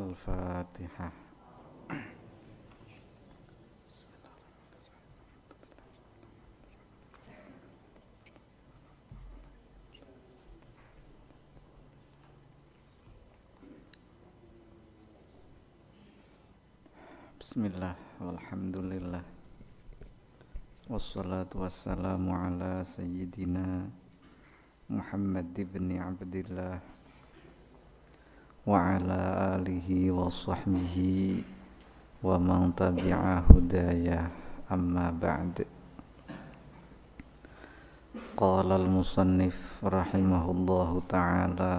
Al-Fatihah Bismillah walhamdulillah Wassalatu wassalamu ala sayyidina Muhammad ibn Abdillah وعلى آله وصحبه ومن تبع هدايا أما بعد قال المصنف رحمه الله تعالى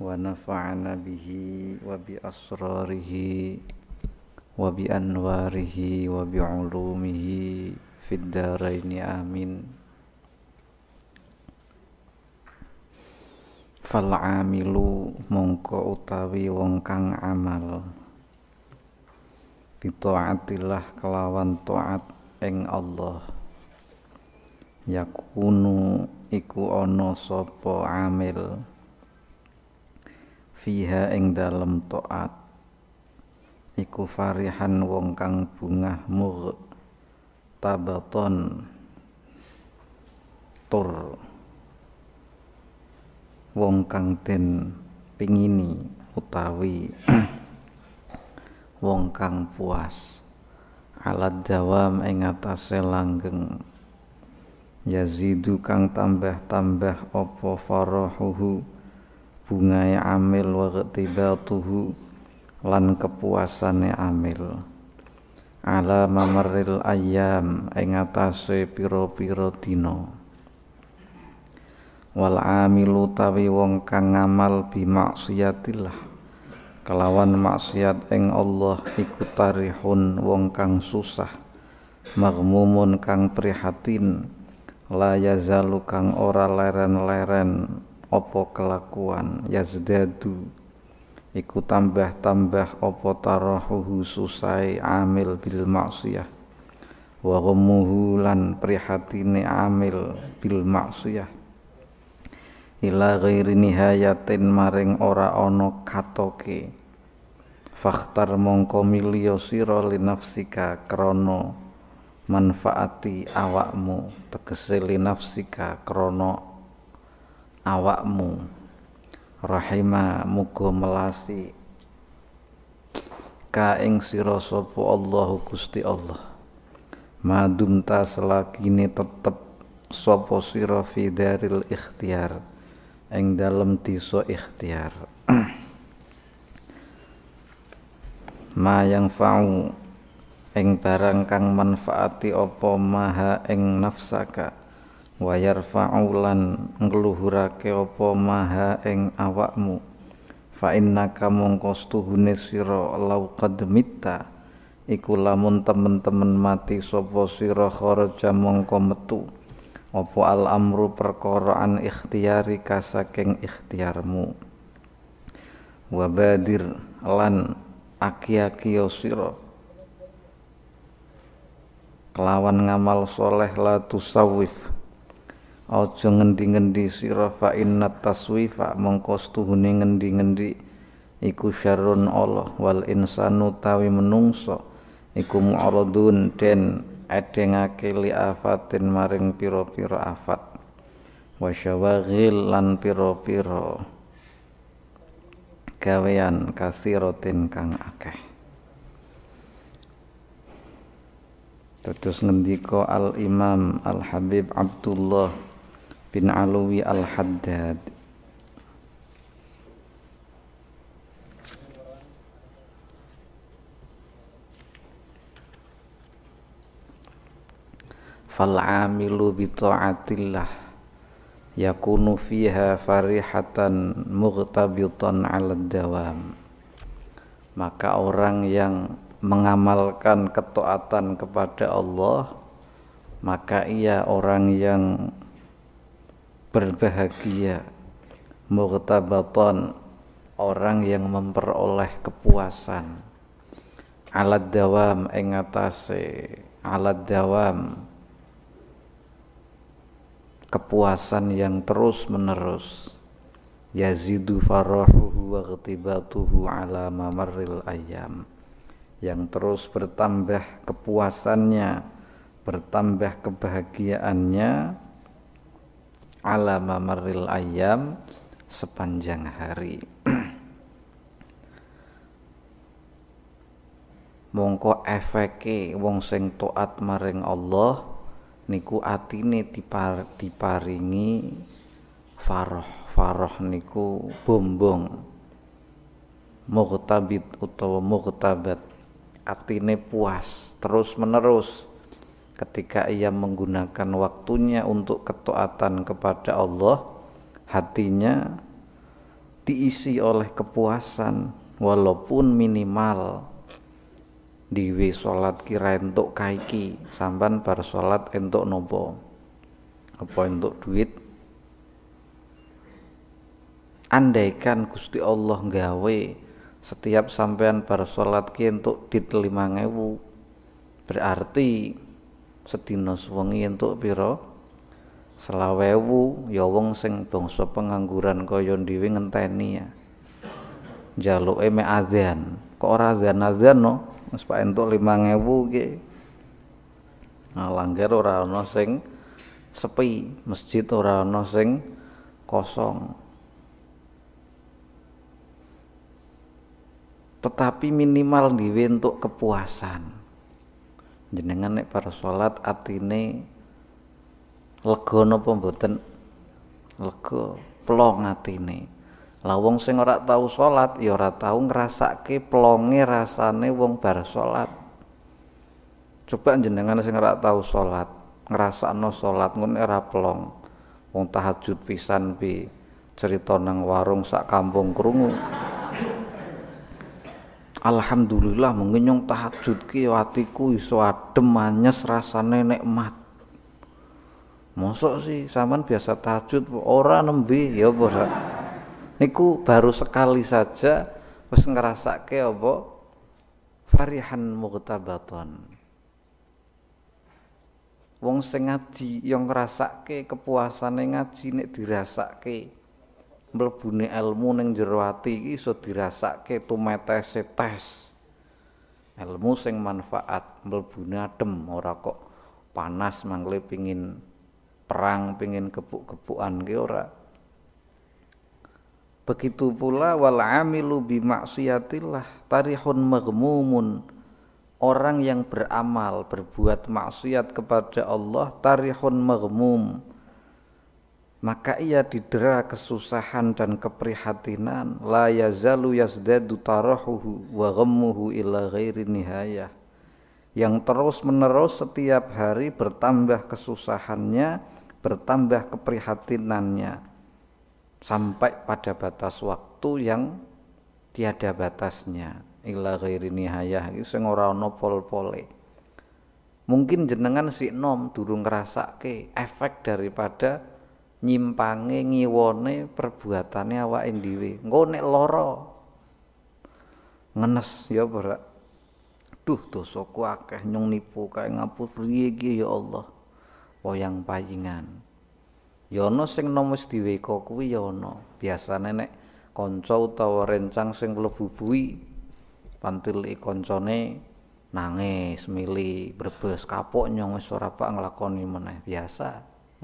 ونفعنا به وبأسراره وبأنواره وبعلومه في الدارين آمين fal amilu mongko utawi wong kang amal bitaatillah kelawan taat ing Allah yakunu iku ana sapa amil fiha ing dalem taat iku farihan wong kang bungah mur tabaton tur wong kang den pingini utawi wong kang puas alat dawam ing atase langgeng yazidu kang tambah-tambah apa farahuhu bungai amil wa tuhu lan kepuasane amil ala mamaril ayam ing atase pira-pira dina wal amilu tawi wong kang ngamal bi maksiatillah kelawan maksiat ing Allah iku tarihun wong kang susah maghmumun kang prihatin la yazalu kang ora leren-leren opo kelakuan yazdadu iku tambah-tambah opo tarahuhu susai amil bil maksiyah wa lan prihatine amil bil maksiyah ila ghairi nihayatin maring ora ana katoke faktar mongko milio sira linafsika krana manfaati awakmu tegese linafsika krana awakmu rahima muga melasi ka ing sira sapa Allahu Gusti Allah madumta selakine tetep sapa sira fi daril ikhtiar ing dalam tiso ikhtiar ma yang fa'u ing barang kang manfaati apa maha ing nafsaka wayar yarfa'u lan ngluhurake apa maha ing awakmu fa innaka mongko stuhune sira lau qad mitta iku lamun temen-temen mati sapa sira kharaja mongko metu Opo al amru perkara an ikhtiyari kasaking ikhtiarmu wabadir lan aki-aki kelawan ngamal soleh la tusawif aja ngendi-ngendi sira fa inna taswifa mongko ngendi-ngendi iku syarrun Allah wal insanu tawi menungso iku mu'radun den edengake li afatin maring pira-pira afat wasyawaghil lan pira-pira gawean kasirotin kang akeh Terus ngendiko Al Imam Al Habib Abdullah bin Alwi Al Haddad fal amilu bi taatillah yakunu fiha farihatan mughtabitan 'ala dawam maka orang yang mengamalkan ketaatan kepada Allah maka ia orang yang berbahagia mughtabatan orang yang memperoleh kepuasan alat dawam ing alat dawam kepuasan yang terus menerus yazidu farahuhu wa ghtibatuhu ala mamarril ayam yang terus bertambah kepuasannya bertambah kebahagiaannya ala mamarril ayam sepanjang hari mongko efeke wong sing toat maring Allah niku atine dipar, diparingi faroh faroh niku bombong muqtabit utawa muqtabat atine puas terus menerus ketika ia menggunakan waktunya untuk ketaatan kepada Allah hatinya diisi oleh kepuasan walaupun minimal diwi solat kira entuk kaiki sampan bar solat entuk nopo apa entuk duit andaikan Gusti Allah nggawe setiap sampean bar solat ki entuk dit ngewu berarti sedina suwengi entuk piro selawewu ya wong sing bangsa pengangguran kaya dhewe ngenteni ya jaluke me adzan kok ora adzan adzan no mas Pak entuk ngewu ke. Nah, langgar orang ada sing sepi, masjid orang ada sing kosong. Tetapi minimal diwe untuk kepuasan. Jenengan nek para sholat atine lega napa mboten? Lega, plong atine. Lah wong sing ora tau salat ya ora tau ngrasake plonge rasane wong bar salat. Coba jenengan sing ora tau salat, ngrasakno salat ngono ora plong. Wong tahajud pisan pi cerita nang warung sak kampung krungu. Alhamdulillah mengenyong tahajud ki watiku ya iso adem manyes rasane nikmat. Mosok sih sampean biasa tahajud ora nembe ya apa niku baru sekali saja wis ngrasake apa farihan mughtabaton wong sing ngaji yang ngrasake kepuasane ngaji nek dirasake mlebune ilmu ning jero ati iki iso dirasake tumetese tes ilmu sing manfaat mlebune adem ora kok panas mangle pingin perang pingin kepuk-kepukan ki ora Begitu pula wal amilu bi maksiatillah tarihun maghmumun. Orang yang beramal berbuat maksiat kepada Allah tarihun maghmum. Maka ia didera kesusahan dan keprihatinan la yazalu yazdadu tarahuhu wa ghammuhu ila ghairi nihayah. Yang terus-menerus setiap hari bertambah kesusahannya, bertambah keprihatinannya sampai pada batas waktu yang tiada batasnya ila ghairi nihayah iki sing ora ana pol-pole mungkin jenengan si nom durung ngrasake efek daripada nyimpange ngiwone perbuatane awake dhewe engko nek lara ngenes ya berak duh dosaku akeh nyung nipu kae ngapus piye iki ya Allah wayang payingan Yono ya seng sing nom wis diweka kuwi ya ana biasane nek utawa rencang sing mlebu bui pantil koncone nangis mili berbes kapok nyong wis ora pak nglakoni meneh biasa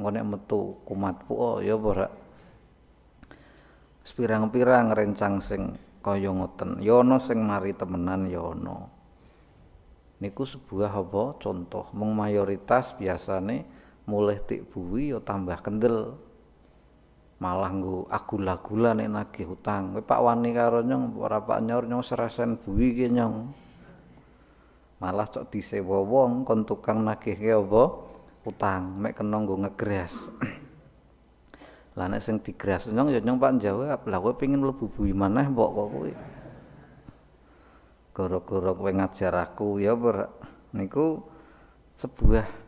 engko nek metu kumat oh, ya ora pirang-pirang rencang sing kaya ngoten yono ya ana sing mari temenan Yono ya niku sebuah apa contoh mung mayoritas biasane mulai tik buwi yo tambah kendel malah nggo lagula agulan enake hutang kowe Pak wani karo nyong ora Pak nyor nyong seresen buwi ki nyong malah cok disewa wong kon tukang nagihke apa hutang mek kena nggo ngegres lah nek sing digres nyong yo ya nyong Pak jawab lah kowe pengin mlebu buwi maneh mbok kok kowe gara-gara kowe ngajar aku ya niku sebuah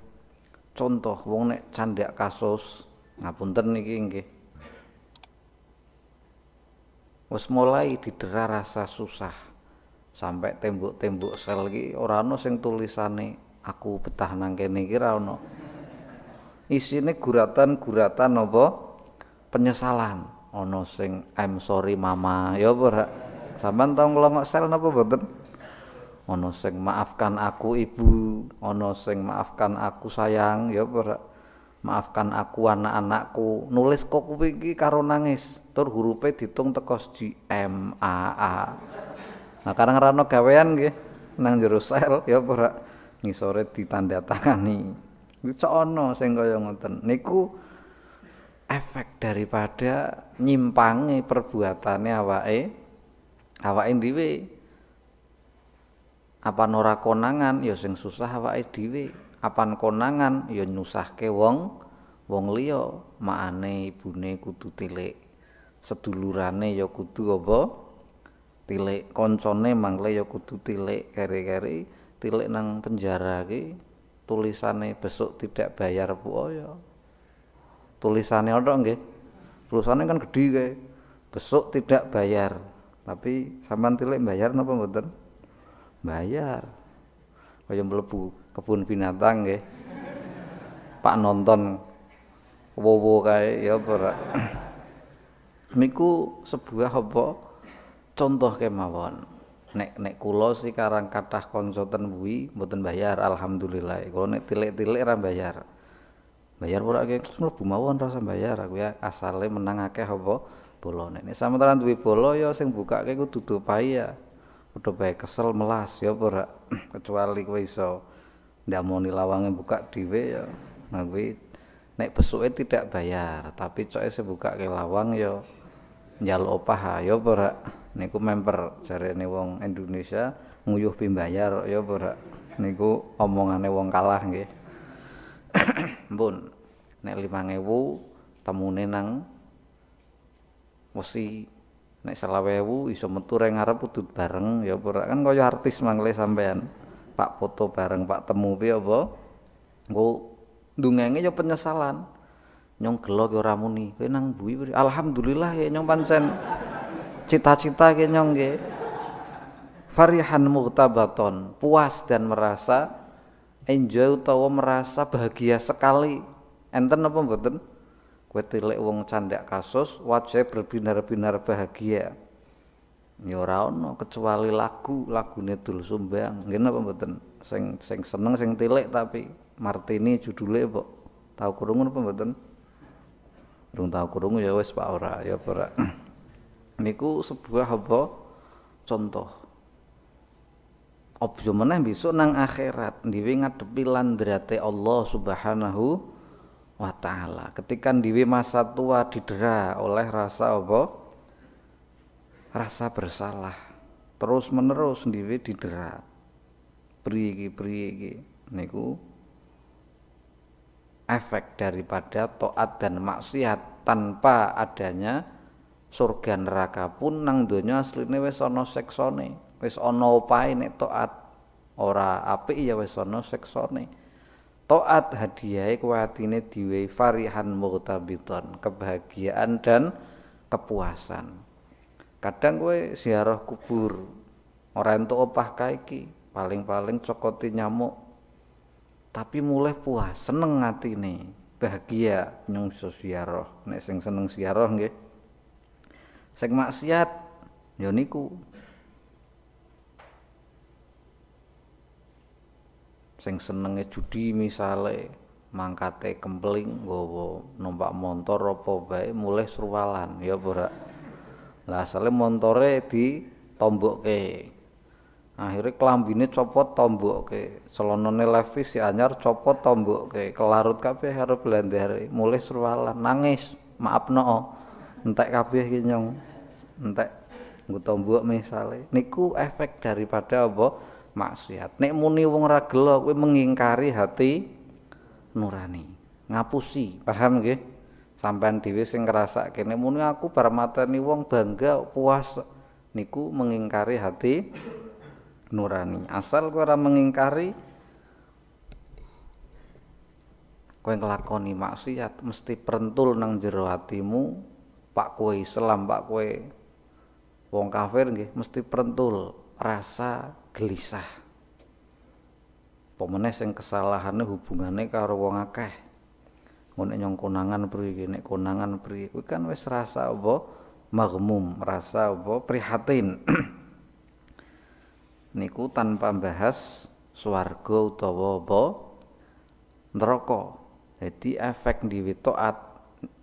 contoh wong nek candak kasus ngapunten niki nggih wis mulai didera rasa susah sampai tembok-tembok sel iki ora ana sing tulisane aku betah nang kene iki ora ana isine guratan-guratan apa penyesalan ana sing I'm sorry mama ya apa sampean tau ngelomak sel napa mboten ana sing maafkan aku ibu ana sing maafkan aku sayang ya maafkan aku anak-anakku nulis kok kuwi iki karo nangis tur hurufe ditung teko siji M A A nah karena rano gawean nggih nang jero sel ya ora ngisore ditandatangani kuwi ana sing kaya ngoten niku efek daripada nyimpangi perbuatannya awake awake dhewe apa ora konangan ya sing susah awake dhewe apan konangan ya nyusahke wong wong liya maane ibune kudu tilik sedulurane ya kudu apa tilik koncone mangle ya kudu tilik kere-kere tilik nang penjara ki tulisane besok tidak bayar puo ya tulisane odong nggih tulisane kan gedhi kae besok tidak bayar tapi sampean tilik bayar napa mboten bayar kaya mlebu kebun binatang nggih Pak nonton wowo kae ya ora niku sebuah apa contoh kemawon nek nek kula sih karang kathah kanca ten kuwi mboten bayar alhamdulillah kula nek tilik-tilik ra bayar bayar ora kek terus mlebu mawon rasa bayar aku ya asale menang akeh apa bola nek nek sampeyan duwe bola ya sing bukake kudu dudu paya udah baik kesel melas ya ora kecuali kowe iso ndamoni lawange buka dhewe ya nah kuwi nek besuke tidak bayar tapi coke sebuka ke lawang ya njaluk opah ya ora niku member jarene wong Indonesia nguyuh pimbayar ya ora niku omongane wong kalah nggih mbun nek 5000 temune nang mesti nek selawewu iso metu reng ngarep udut bareng ya pura kan koyo artis mangle sampean pak foto bareng pak temu piye apa engko e yo penyesalan nyong gelo ki ya ora muni kowe nang bui alhamdulillah ya nyong pansen cita-cita ki nyong ki farihan muhtabaton puas dan merasa enjoy utawa merasa bahagia sekali enten apa mboten Kue tilik wong candak kasus wajah berbinar-binar bahagia ya kecuali lagu lagune Dul Sumbang ngene apa mboten sing sing seneng sing tilik tapi Martini judule kok tau krungu apa mboten Rung tau krungu ya wis Pak ora ya ora niku sebuah apa contoh Objo meneh besok nang akhirat dhewe ngadepi landrate Allah Subhanahu wa taala ketika diwi masa tua didera oleh rasa apa rasa bersalah terus menerus diwi didera beri iki beri niku efek daripada toat dan maksiat tanpa adanya surga neraka pun nang donya asline wis ana seksone wis ana opahe nek toat ora apik ya wis ana seksone Toat hadiah kuatine diwe farihan mughtabiton, kebahagiaan dan kepuasan. Kadang kowe ziarah kubur, ora entuk opah kaiki, paling-paling cokoti nyamuk. Tapi mulai puas, seneng hati atine, bahagia nyung siaroh. Nek sing seneng siaroh nggih. Sing maksiat ya niku sing senenge judi misale mangkate kempling nggawa numpak motor, apa bae mulai serualan. ya ora lah asale montore ditombokke akhirnya kelambine copot tombokke celonane levis si anyar copot tombokke kelarut kabeh arep blandere Mulai serualan, nangis no, entek kabeh ki nyong entek nggo tombok misale niku efek daripada apa maksiat. Nek muni wong ra gelo kowe mengingkari hati nurani. Ngapusi, paham nggih? Sampean dhewe sing ngrasake nek muni aku bar mateni wong bangga puas niku mengingkari hati nurani. Asal kowe ora mengingkari kowe nglakoni maksiat mesti perentul nang jero hatimu pak kowe Islam pak kowe wong kafir nggih mesti perentul rasa gelisah. pemenes yang kesalahannya hubungannya karo wong akeh. Ngonek nyong konangan pri, nek konangan pri, kuwi kan wes rasa apa Magmum, rasa apa prihatin. niku tanpa bahas swarga utawa apa neraka. Jadi efek diwi toat,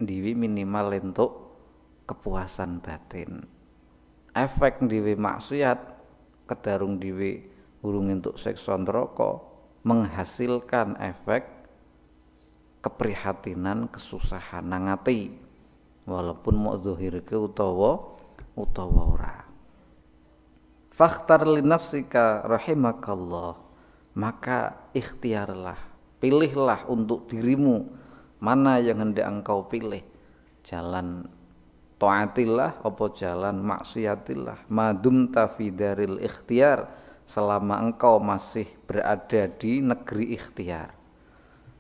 diwi minimal untuk kepuasan batin. Efek diwi maksiat kedarung diwi urung untuk sekson rokok menghasilkan efek keprihatinan kesusahan nangati walaupun mau zuhirke utawa utawa ora Faktar linafsika rahimakallah Maka ikhtiarlah Pilihlah untuk dirimu Mana yang hendak engkau pilih Jalan taatillah apa jalan maksiatillah madum tafidaril ikhtiar selama engkau masih berada di negeri ikhtiar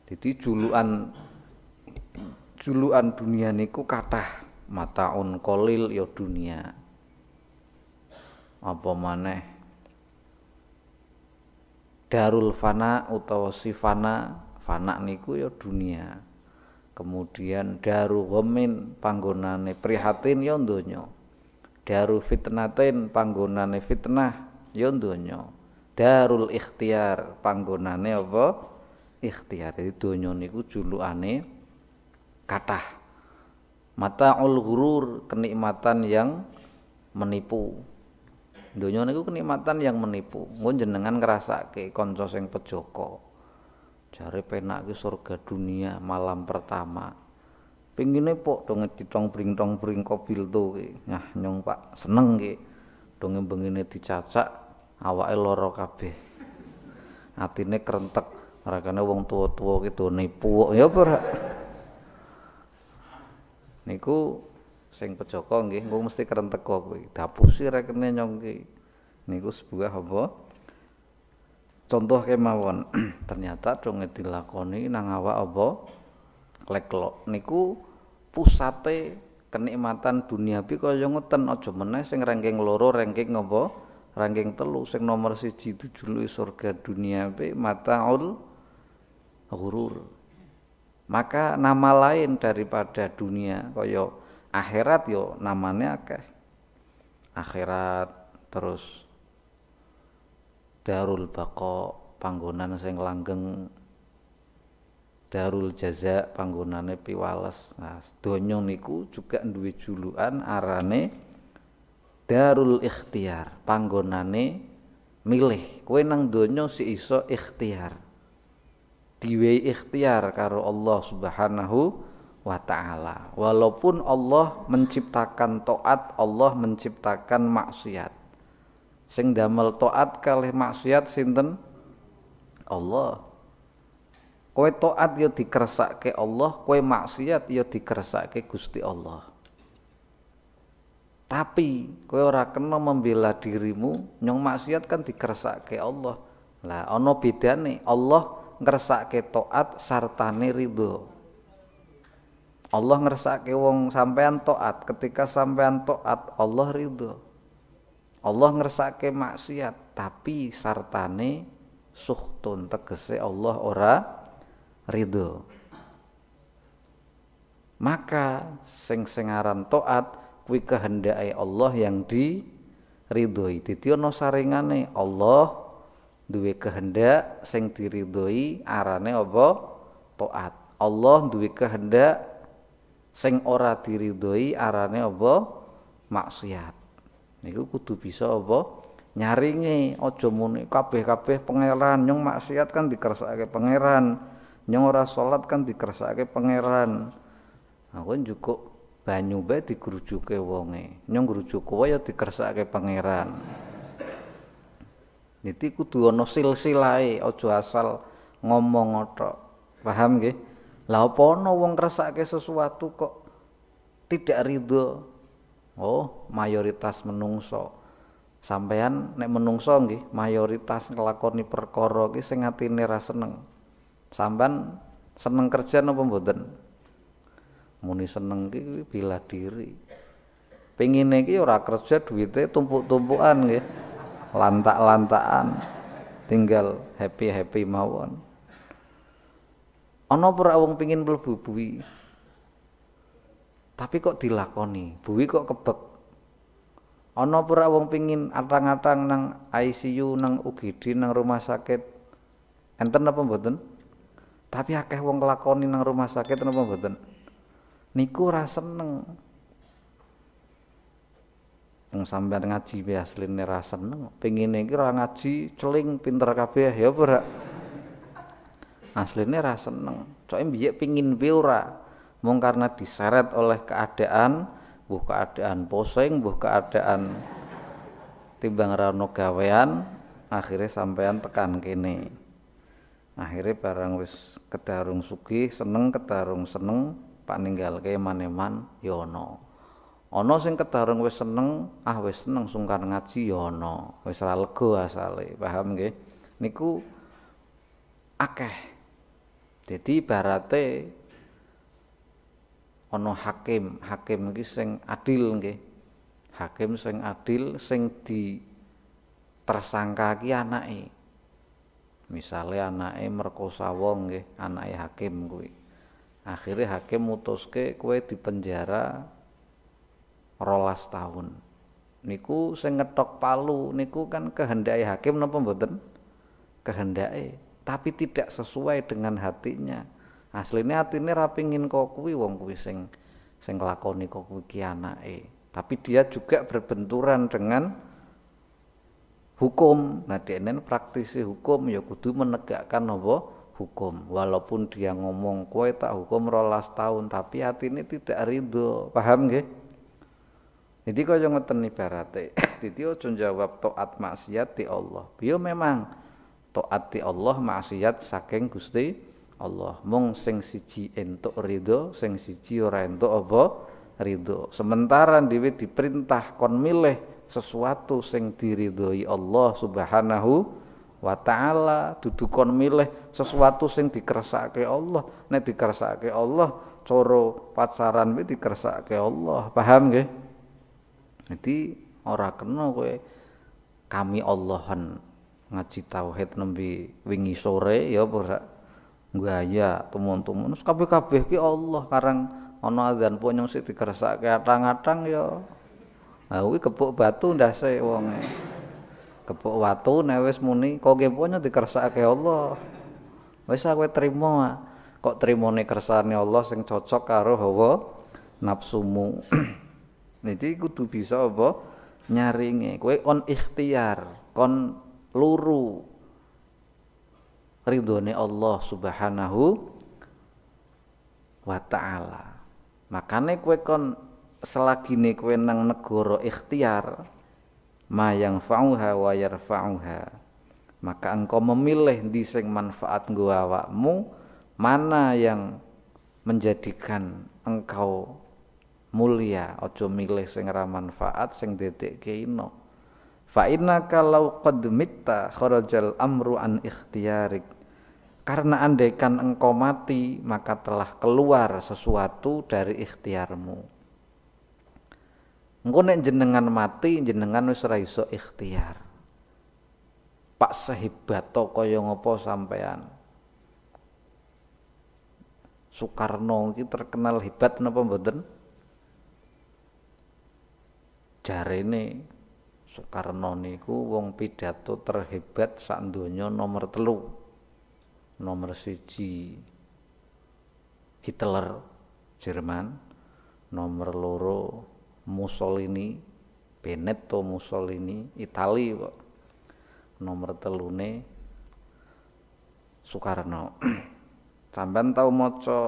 jadi juluan juluan dunia niku kathah mataun kolil ya dunia apa maneh darul fana utawa sifana fana niku ya dunia kemudian daru gomin panggonane prihatin yondonyo ya darul daru fitnatin panggonane fitnah yondonyo ya darul ikhtiar panggonane apa ikhtiar jadi donyo niku juluane katah mata ghurur kenikmatan yang menipu donyo niku kenikmatan yang menipu ngon jenengan ke konsos sing pejoko jari penak ke surga dunia malam pertama pinginnya pok dong ngecitong tong bring kobil tuh nah nyong Pak seneng dong do ngembengine dicacak awake lorok kabeh atine krentek rakanya wong tua tua gitu nipu ya ora niku seng pejokong nggih engko mesti krentek kok dapusi rakanya nyong ki niku sebuah apa contoh kemawon ternyata dong dilakoni nang awak apa leklok niku pusate kenikmatan dunia bi kaya ngoten aja meneh sing ranking loro ranking ngopo ranking telu sing nomor siji itu julu surga bi mataul ghurur maka nama lain daripada dunia kaya akhirat yo ya namanya akeh akhirat terus darul bako panggonan sing langgeng darul jaza panggonane piwales nah donya niku juga duwe julukan arane darul ikhtiar panggonane milih kowe nang donya si iso ikhtiar diwe ikhtiar karo Allah Subhanahu wa taala walaupun Allah menciptakan taat Allah menciptakan maksiat sing damel taat kalih maksiat sinten Allah kowe taat yo ya dikersake Allah kowe maksiat yo ya dikersake Gusti Allah tapi kowe ora kena membela dirimu nyong maksiat kan dikersake Allah lah ana bedane Allah ngersake taat sartane ridho Allah ke wong sampean to'at ketika sampean to'at Allah ridho Allah ngersake maksiat tapi sartane suhtun tegese Allah ora ridho maka sing sengaran toat kui kehendai Allah yang di ridhoi dadi saringane Allah duwe kehendak sing diridhoi arane apa toat. Allah duwe kehendak sing ora diridhoi arane apa maksiat niku kudu bisa apa nyaringe aja muni kabeh-kabeh pangeran nyong maksiat kan dikersake pangeran nyong ora salat kan dikersake pangeran aku nah, juga banyu bae digrujuke wonge nyong grujuk kowe ya dikersake pangeran niti kudu ana silsilahe aja asal ngomong tok paham nggih lah apa ana wong kersake sesuatu kok tidak ridho oh mayoritas menungso sampean nek menungso nggih mayoritas nglakoni perkara iki sing atine ra seneng sampean seneng kerja napa mboten muni seneng ki bila diri pengine iki ora kerja duwite tumpuk-tumpukan nggih lantak-lantakan tinggal happy-happy mawon ana ora wong pengin mlebu tapi kok dilakoni, buwi kok kebek. Ana pura wong pingin atang-atang nang ICU, nang UGD, nang rumah sakit. Enten apa mboten? Tapi akeh wong lakoni nang rumah sakit apa mboten? Niku ora seneng. Wong sampean ngaji be asline ora seneng, pengine iki ora ngaji celing pinter kabeh ya ora. Asline ora seneng. Coke mbiyek pingin wae mung karena diseret oleh keadaan buh keadaan posing buh keadaan timbang rano gawean akhirnya sampean tekan kene akhirnya barang wis kedarung sugih seneng kedarung seneng pak ninggal ke maneman yono ya Ono sing kedarung wis seneng ah wis seneng sungkan ngaji yono ya wis ra asale paham nggih niku akeh jadi barate ana hakim hakim iki sing adil nggih hakim sing adil sing di tersangka ki anake misale anake merkosa wong nggih anake hakim kuwi akhirnya hakim mutuske kowe dipenjara rolas tahun niku sing ngetok palu niku kan kehendake hakim napa mboten kehendake tapi tidak sesuai dengan hatinya Asli hati ini rapingin kok kuwi wong kuwi sing sing lakoni kok kuwi tapi dia juga berbenturan dengan hukum nah ini praktisi hukum ya kudu menegakkan apa hukum walaupun dia ngomong kue tak hukum rolas tahun tapi hati ini tidak ridho paham gak? jadi kau jangan teni ibarate jadi cun jawab toat maksiat di Allah Biar ya memang toat di Allah maksiat saking gusti Allah mung sing siji entuk ridho sing siji ora entuk apa ridho sementara dhewe diperintah kon milih sesuatu sing diridhoi Allah Subhanahu wa taala dudu kon milih sesuatu sing dikersake Allah nek dikersake Allah coro pacaran kuwi dikersake Allah paham nggih jadi ora kena kowe kami Allahan ngaji tauhid nembe wingi sore ya apa gaya temun-temun kabeh-kabeh ki Allah karang ana azan pun nyong sik digersake atang-atang ya ha kuwi kepuk batu ndase wonge kepuk watu nek wis muni kok keponya digersake Allah wis aku trimo kok trimone kersane Allah sing cocok karo hawa nafsumu niki kudu bisa apa nyaringe kowe on ikhtiar kon luru ridhone Allah Subhanahu wa taala. Makane kowe kon selagine kowe nang negara ikhtiar mayang fa'uha wa yarfa'uha. Maka engkau memilih di sing manfaat nggo awakmu, mana yang menjadikan engkau mulia ojo milih sing ra manfaat sing detik keino fa innaka law qad mitta kharajal amru an ikhtiyarik karena andaikan engkau mati, maka telah keluar sesuatu dari ikhtiarmu. Engkau nek jenengan mati, jenengan wis ora iso ikhtiar. Pak sehebat toko kaya ngopo sampean? Soekarno itu terkenal hebat napa mboten? ini Soekarno niku wong pidato terhebat sak donya nomor telu nomor siji Hitler Jerman nomor loro Mussolini Benetto Mussolini Itali kok nomor telune Soekarno sampean tau moco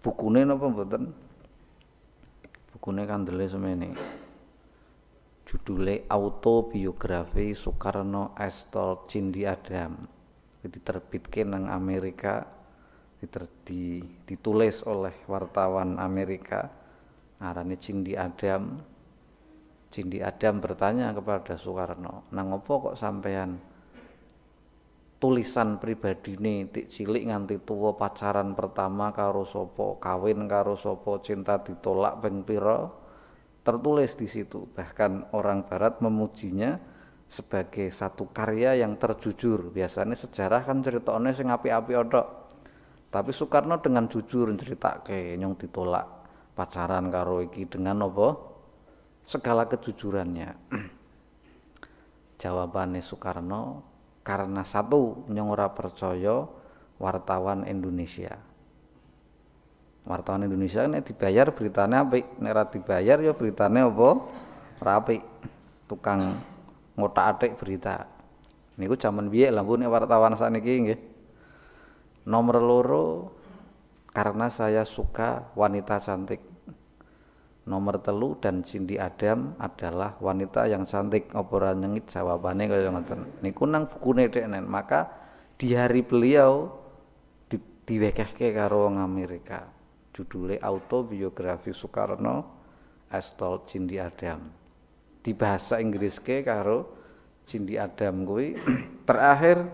bukune apa mboten bukune kandele semene judule autobiografi Soekarno Estol Cindy Cindi Adam diterbitkan nang Amerika diter, di, ditulis oleh wartawan Amerika nah, arane Cindy Adam Cindy Adam bertanya kepada Soekarno nang opo kok sampean tulisan pribadi ini cilik nganti tua pacaran pertama karo sopo kawin karo sopo cinta ditolak pengpiro, tertulis di situ bahkan orang barat memujinya sebagai satu karya yang terjujur. Biasanya sejarah kan ceritanya sing api-api odok Tapi Soekarno dengan jujur cerita ke nyong ditolak pacaran karo iki dengan apa? Segala kejujurannya. Jawabannya Soekarno karena satu nyong ora percaya wartawan Indonesia. Wartawan Indonesia ini dibayar beritanya apik, nek dibayar ya beritanya apa? rapi Tukang ngotak-atik berita. Niku jaman lampu ini wartawan sakniki nggih. Nomor loro karena saya suka wanita cantik. Nomor telu dan Cindy Adam adalah wanita yang cantik operan nyengit jawabane kaya ini Niku nang bukune deknen, maka di hari beliau di, diwekehke karo wong Amerika. Judule autobiografi Soekarno Estol Cindy Adam di bahasa Inggris ke karo Cindy Adam kuwi terakhir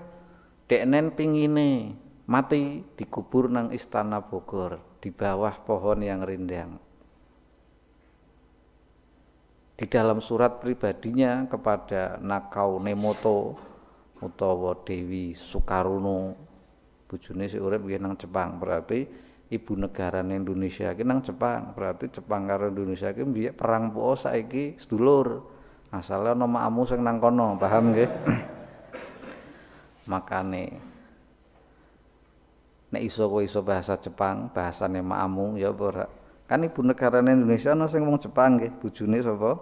deknen pingine mati dikubur nang istana Bogor di bawah pohon yang rindang di dalam surat pribadinya kepada Nakau Nemoto utawa Dewi Sukaruno bojone sing urip nang Jepang berarti ibu negara Indonesia iki nang Jepang berarti Jepang karo Indonesia iki biar perang boh saiki sedulur asalnya ana makmu sing nang kono paham nggih makane nek iso kowe iso bahasa Jepang bahasane makmu ya apa ora kan ibu negara Indonesia ana sing wong Jepang nggih bojone sapa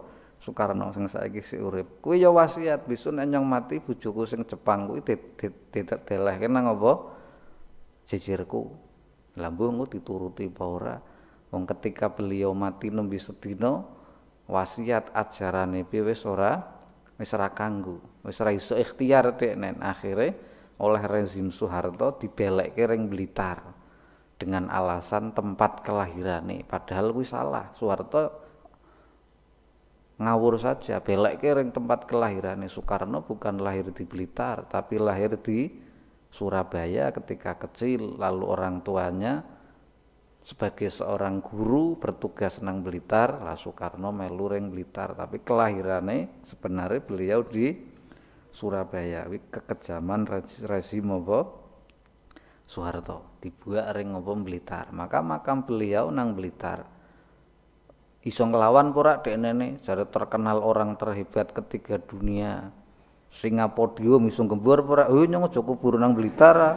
Soekarno sing saiki si urip kuwi ya wasiat bisu nek nyong mati bojoku sing Jepang kuwi didelehke nang apa jejerku lambung dituruti apa ora wong ketika beliau mati nembe sedina wasiat ajarane piye wis ora wis ora kanggo wis ora iso ikhtiar nen akhire oleh rezim Soeharto dibelekke ring Blitar dengan alasan tempat kelahirane padahal kuwi salah Soeharto ngawur saja belekke ring tempat kelahirane Soekarno bukan lahir di Blitar tapi lahir di Surabaya ketika kecil lalu orang tuanya sebagai seorang guru bertugas nang Blitar lah Soekarno meluring Blitar tapi kelahirannya sebenarnya beliau di Surabaya kekejaman rezim apa Soeharto dibuat ring apa Blitar maka makam beliau nang Blitar iso nglawan dek nene jare terkenal orang terhebat ketiga dunia Singapura misung gembur ora oh nyong aja kubur nang Blitar. Ah.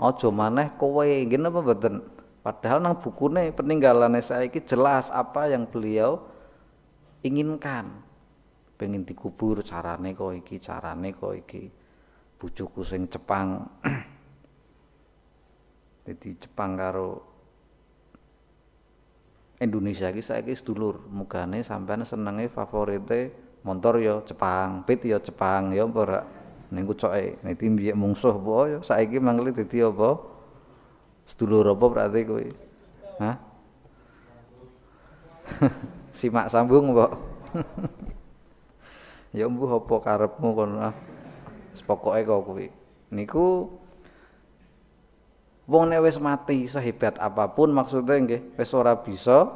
Aja maneh kowe ngene apa mboten? Padahal nang bukune peninggalane saiki jelas apa yang beliau inginkan. pengin dikubur carane kok iki, carane kok iki. Bojoku sing Jepang. Jadi Jepang karo Indonesia iki saiki sedulur. Mugane sampean senenge favorite Montorio, ya Jepang, pit ya Jepang ya apa ora ning kucoke. Nek timbi ya mungsuh apa oh, ya saiki mangkel dadi apa? Sedulur apa berarti kuwi? Hah? Simak sambung, Mbok. ya mbuh apa karepmu kon ah. Pokoke kok kuwi. Niku wong nek wis mati sehebat apapun maksudnya nggih wis ora bisa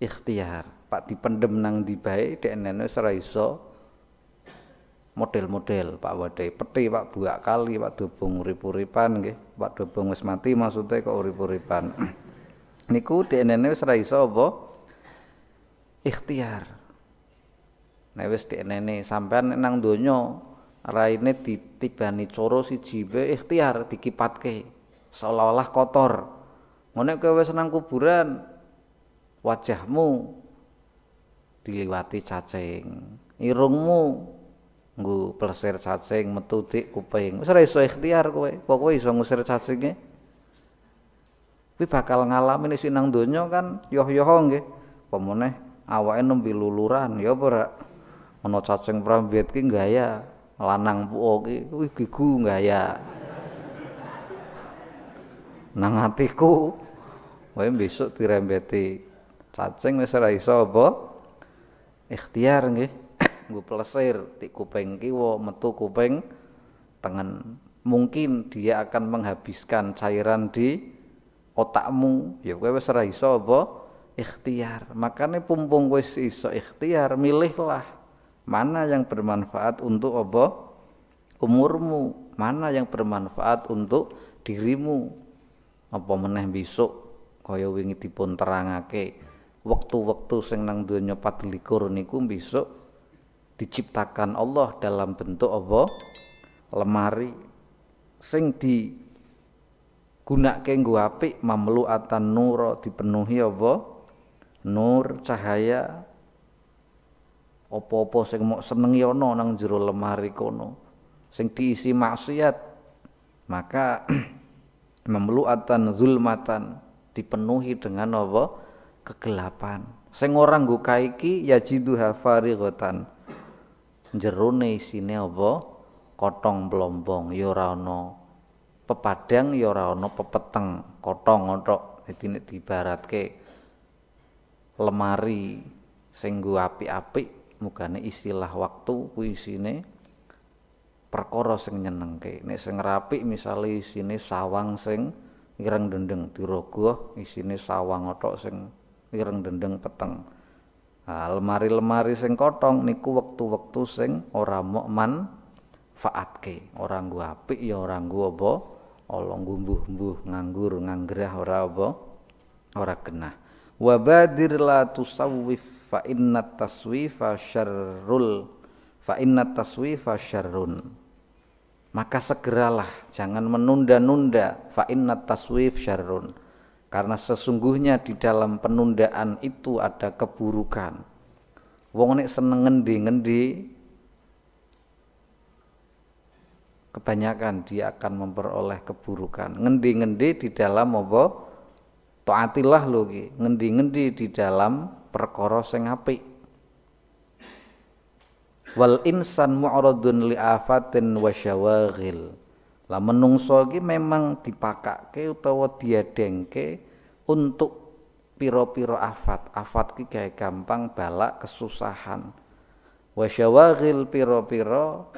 ikhtiar pak dipendem nang di bae dekne ora iso model-model Pak Wadai peti Pak Buak Kali Pak Dobong urip-uripan nggih Pak Dobong wis mati maksudnya kok urip-uripan niku dekne wis ora iso apa ikhtiar nek wis dekne sampean nang donya raine ditibani coro siji wae ikhtiar dikipatke seolah-olah kotor ngono kowe wis nang kuburan wajahmu diliwati cacing irungmu nggo plesir cacing metu dik kuping wis ora iso ikhtiar kowe pokoke iso ngusir cacinge kuwi bakal ngalamin sing nang donya kan yoh yoh nggih meneh awake nembe luluran ya ora ana cacing prambet ki gaya lanang puo ki kuwi gigu gaya nang atiku kowe besok dirembeti cacing wis ora iso apa ikhtiar nggih nggo plesir di kuping kiwa metu kuping tangan mungkin dia akan menghabiskan cairan di otakmu ya kowe wis iso apa ikhtiar makanya pumpung wis iso ikhtiar milihlah mana yang bermanfaat untuk apa umurmu mana yang bermanfaat untuk dirimu apa meneh besok kaya wingi dipun terangake Waktu-waktu sing nang donya 24 niku besok diciptakan Allah dalam bentuk apa? Lemari sing di gunake api, apik mamluatan nur dipenuhi apa? Nur cahaya apa-apa sing mok senengi ana nang jero lemari kono sing diisi maksiat maka memeluatan zulmatan dipenuhi dengan apa? kegelapan. Sing ora nggo kaiki yajiduha farighatan. Jerone isine apa? Kotong blombong ya ora ana pepadang ya ora ana pepeteng, kotong odok, dadi nek dibaratke lemari sing nggo apik-apik mugane istilah waktu kuwi isine perkara sing nyenengke. Nek sing rapik misale isine sawang sing ireng dendeng dirogoh isine sawang otok sing ireng dendeng peteng lemari-lemari sing kotong niku wektu-wektu sing ora mok faatke orang gua apik ya orang gua apa olong gumbuh mbuh nganggur nganggerah ora apa ora genah wabadir la tusawwif fa inna taswifa syarrul fa inna taswifa syarrun maka segeralah jangan menunda-nunda fa inna taswif syarrun karena sesungguhnya di dalam penundaan itu ada keburukan. Wong nek seneng ngendi-ngendi kebanyakan dia akan memperoleh keburukan. Ngendi-ngendi di dalam apa? toatilah lho ki. Ngendi-ngendi di dalam perkara sing apik. Wal insan mu'radun li'afatin wa syawaghil lah menungso iki memang dipakake utawa dengke untuk piro-piro afat. Afat ki kayak gampang balak kesusahan. Wasyawaghil piro-piro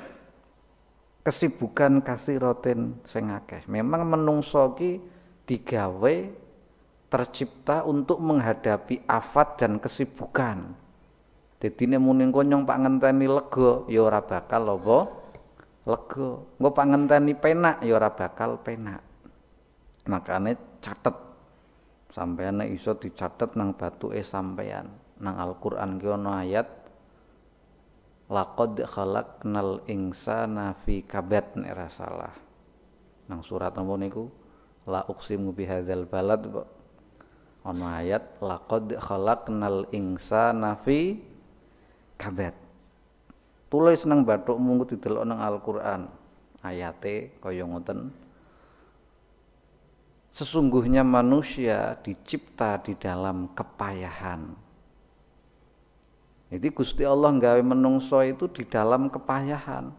kesibukan kasirotin sing akeh. Memang menungso ki digawe tercipta untuk menghadapi afat dan kesibukan. Jadi ini muning konyong pak ngenteni lego, ya ora bakal lobo lega engko pangenteni penak ya ora bakal penak makane catet sampeyan nek iso dicatet nang e sampeyan nang Al-Qur'an ki ana ayat laqad khalaqnal insana fi kabat nek salah nang surat apa niku la uqsimu bihadzal balad ana ayat laqad khalaqnal insana fi kabat tulis nang batuk didelok nang Al-Qur'an ayate kaya ngoten sesungguhnya manusia dicipta di dalam kepayahan jadi Gusti Allah nggawe menungso itu di dalam kepayahan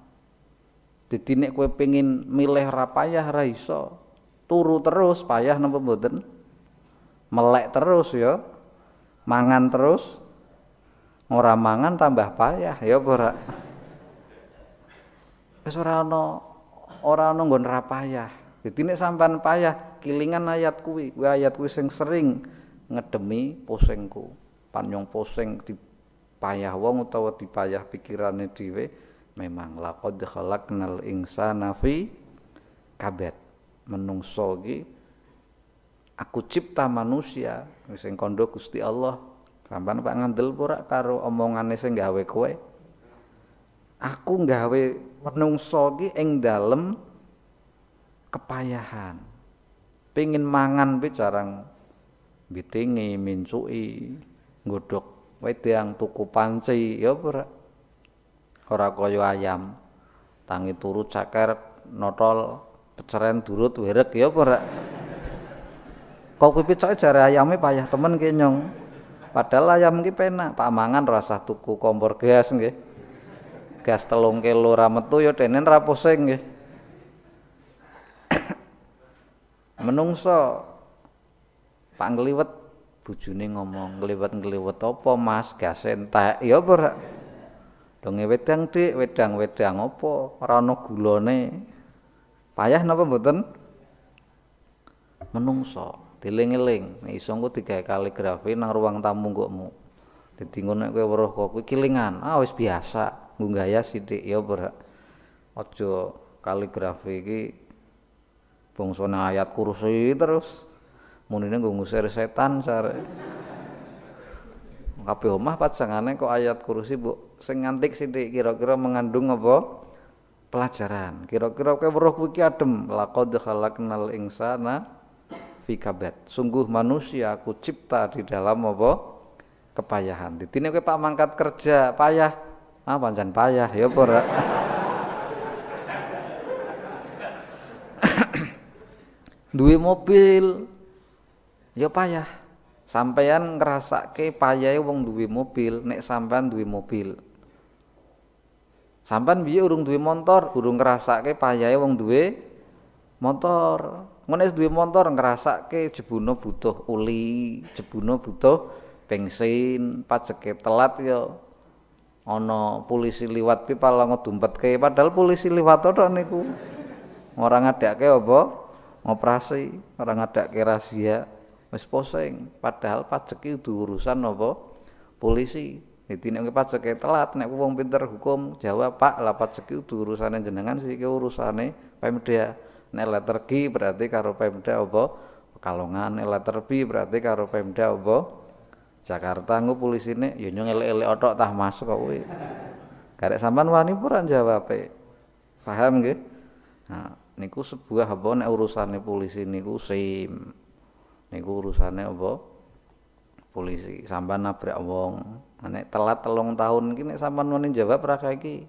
jadi nek kowe pengen milih rapayah raiso. turu terus payah nampak mboten melek terus ya mangan terus Ora mangan tambah payah ya apa ora? Wis ora ana ora ana nggon ra payah. Dadi nek sampean payah kilingan ayat kuwi, kuwi ayat kuwi sing sering ngedemi pusingku. Panyong pusing payah wong utawa dipayah pikirane dhewe memang laqad khalaqnal insana fi kabet. Menungso iki aku cipta manusia sing kandha Gusti Allah Sampan Pak ngandel pura karo omongane sing gawe kowe. Aku gawe menungso iki ing dalem kepayahan. Pengin mangan pe jarang bitingi, mincuki, nggodhok wedang tuku panci ya pura Ora kaya ayam. Tangi turu cakar notol peceren durut werek ya pura. Kok kuwi picoke jare ayame payah temen kenyong. Padahal ayam ki penak, pak mangan rasa tuku kompor gas nggih. Gas telung kilo ra metu ya denen ra pusing nggih. Menungso pak ngliwet bojone ngomong ngliwet-ngliwet apa Mas gas entek ya ora. Dong wedang Dik, wedang-wedang apa ora ana gulane. Payah napa mboten? Menungso diling-eling nek iso engko digawe kaligrafi nang ruang tamu ngkokmu dadi ngono nek kowe weruh kok kuwi kilingan ah wis biasa nggaya sithik ya ora aja kaligrafi iki bangsane ayat kursi terus munine nggo ngusir setan sare kabeh omah sengane kok ayat kursi bu sing ngantik sithik kira-kira mengandung apa pelajaran kira-kira kowe weruh kuwi adem laqad khalaqnal insana fi Sungguh manusia aku cipta di dalam apa? kepayahan. Ditine kowe Pak mangkat kerja, payah. Ah pancen payah ya apa ora? mobil ya payah. ngerasa Sampeyan payah ya wong duwe mobil, nek sampean duwe mobil. Sampean biye urung duwe motor, urung ngerasa payah ya wong duwe motor. Ngene duwe motor, ngrasake jebuno butuh uli, jebuno butuh bensin, pajeke telat yo. Ya ono polisi liwat pipa pi ngedumpet ke, padahal polisi liwat tok niku. Ora ngadekke apa? Operasi, ora ngadekke rahasia. Wis poseng padahal pajeke itu urusan apa? Polisi. Dadi nek pajeke telat nek wong pinter hukum jawab, Pak, lah pajeke urusan urusane jenengan siki urusane Pemda nek letter Q berarti karo Pemda apa Pekalongan nek letter B berarti karo Pemda apa Jakarta polisi polisine ya nyong elek-elek otok tah masuk kok kowe karek sampean wani puran jawabe paham nggih nah niku sebuah apa nek urusane polisi niku sim niku urusane apa polisi sampean nabrak wong nek telat telung tahun ki nek sampean wani jawab ra iki